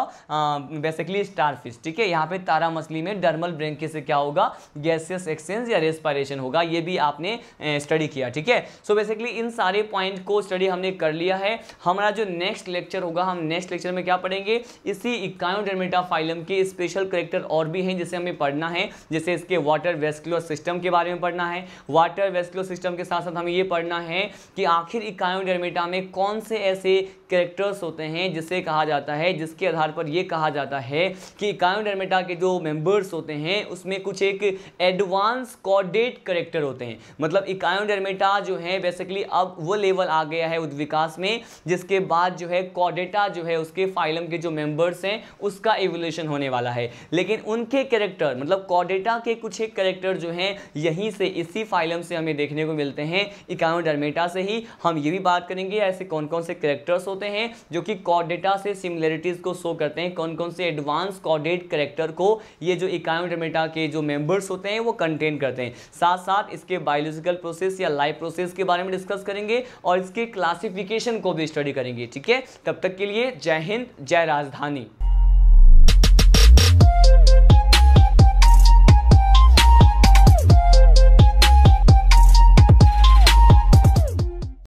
basically star fish ठीक है यहाँ पे तारा मछली में डर्मल ब्रेंके से क्या होगा गैसियस एक्सचेंज या रेस्पायरेशन होगा ये भी आपने स्टडी किया ठीक है सो बेसिकली इन सारे पॉइंट को स्टडी हमने कर लिया है हमारा जो नेक्स्ट लेक्चर होगा हम नेक्स्ट लेक्चर में क्या पढ़ेंगे इसी इक्कायोडर्मेटा फाइलम के स्पेशल करेक्टर और भी हैं जिसे हमें पढ़ना है जैसे इसके वाटर वेस्क्यूलर सिस्टम के बारे में पढ़ना है वाटर वेस्क्यूलर सिस्टम के साथ साथ हमें ये पढ़ना है कि आखिर इकायोडर्मेटा में कौन से ऐसे कैरेक्टर्स होते हैं जिसे कहा जाता है जिसके आधार पर यह कहा जाता है कि कायोडर्मेटा के जो मेंबर्स होते हैं उसमें कुछ एक एडवांस कॉर्डेट करेक्टर होते हैं मतलब इकायोडर्मेटा जो है बेसिकली अब वो लेवल आ गया है उद्विकास में जिसके बाद जो है कॉडेटा जो है उसके फाइलम के जो मेंबर्स हैं उसका एवोल्यूशन होने वाला है लेकिन उनके कैरेक्टर मतलब कॉडेटा के कुछ एक करेक्टर जो हैं यहीं से इसी फाइलम से हमें देखने को मिलते हैं इकायोडर्मेटा से ही हम ये भी बात करेंगे ऐसे कौन कौन से करेक्टर्स होते होते हैं जो कि कॉडेटा से सिमिलरिटीज़ को शो करते हैं कौन कौन से एडवांस कॉडेट करेक्टर को ये जो इकायोटमेटा के जो मेंबर्स होते हैं वो कंटेन करते हैं साथ साथ इसके बायोलॉजिकल प्रोसेस या लाइफ प्रोसेस के बारे में डिस्कस करेंगे और इसके क्लासिफिकेशन को भी स्टडी करेंगे ठीक है तब तक के लिए जय हिंद जय राजधानी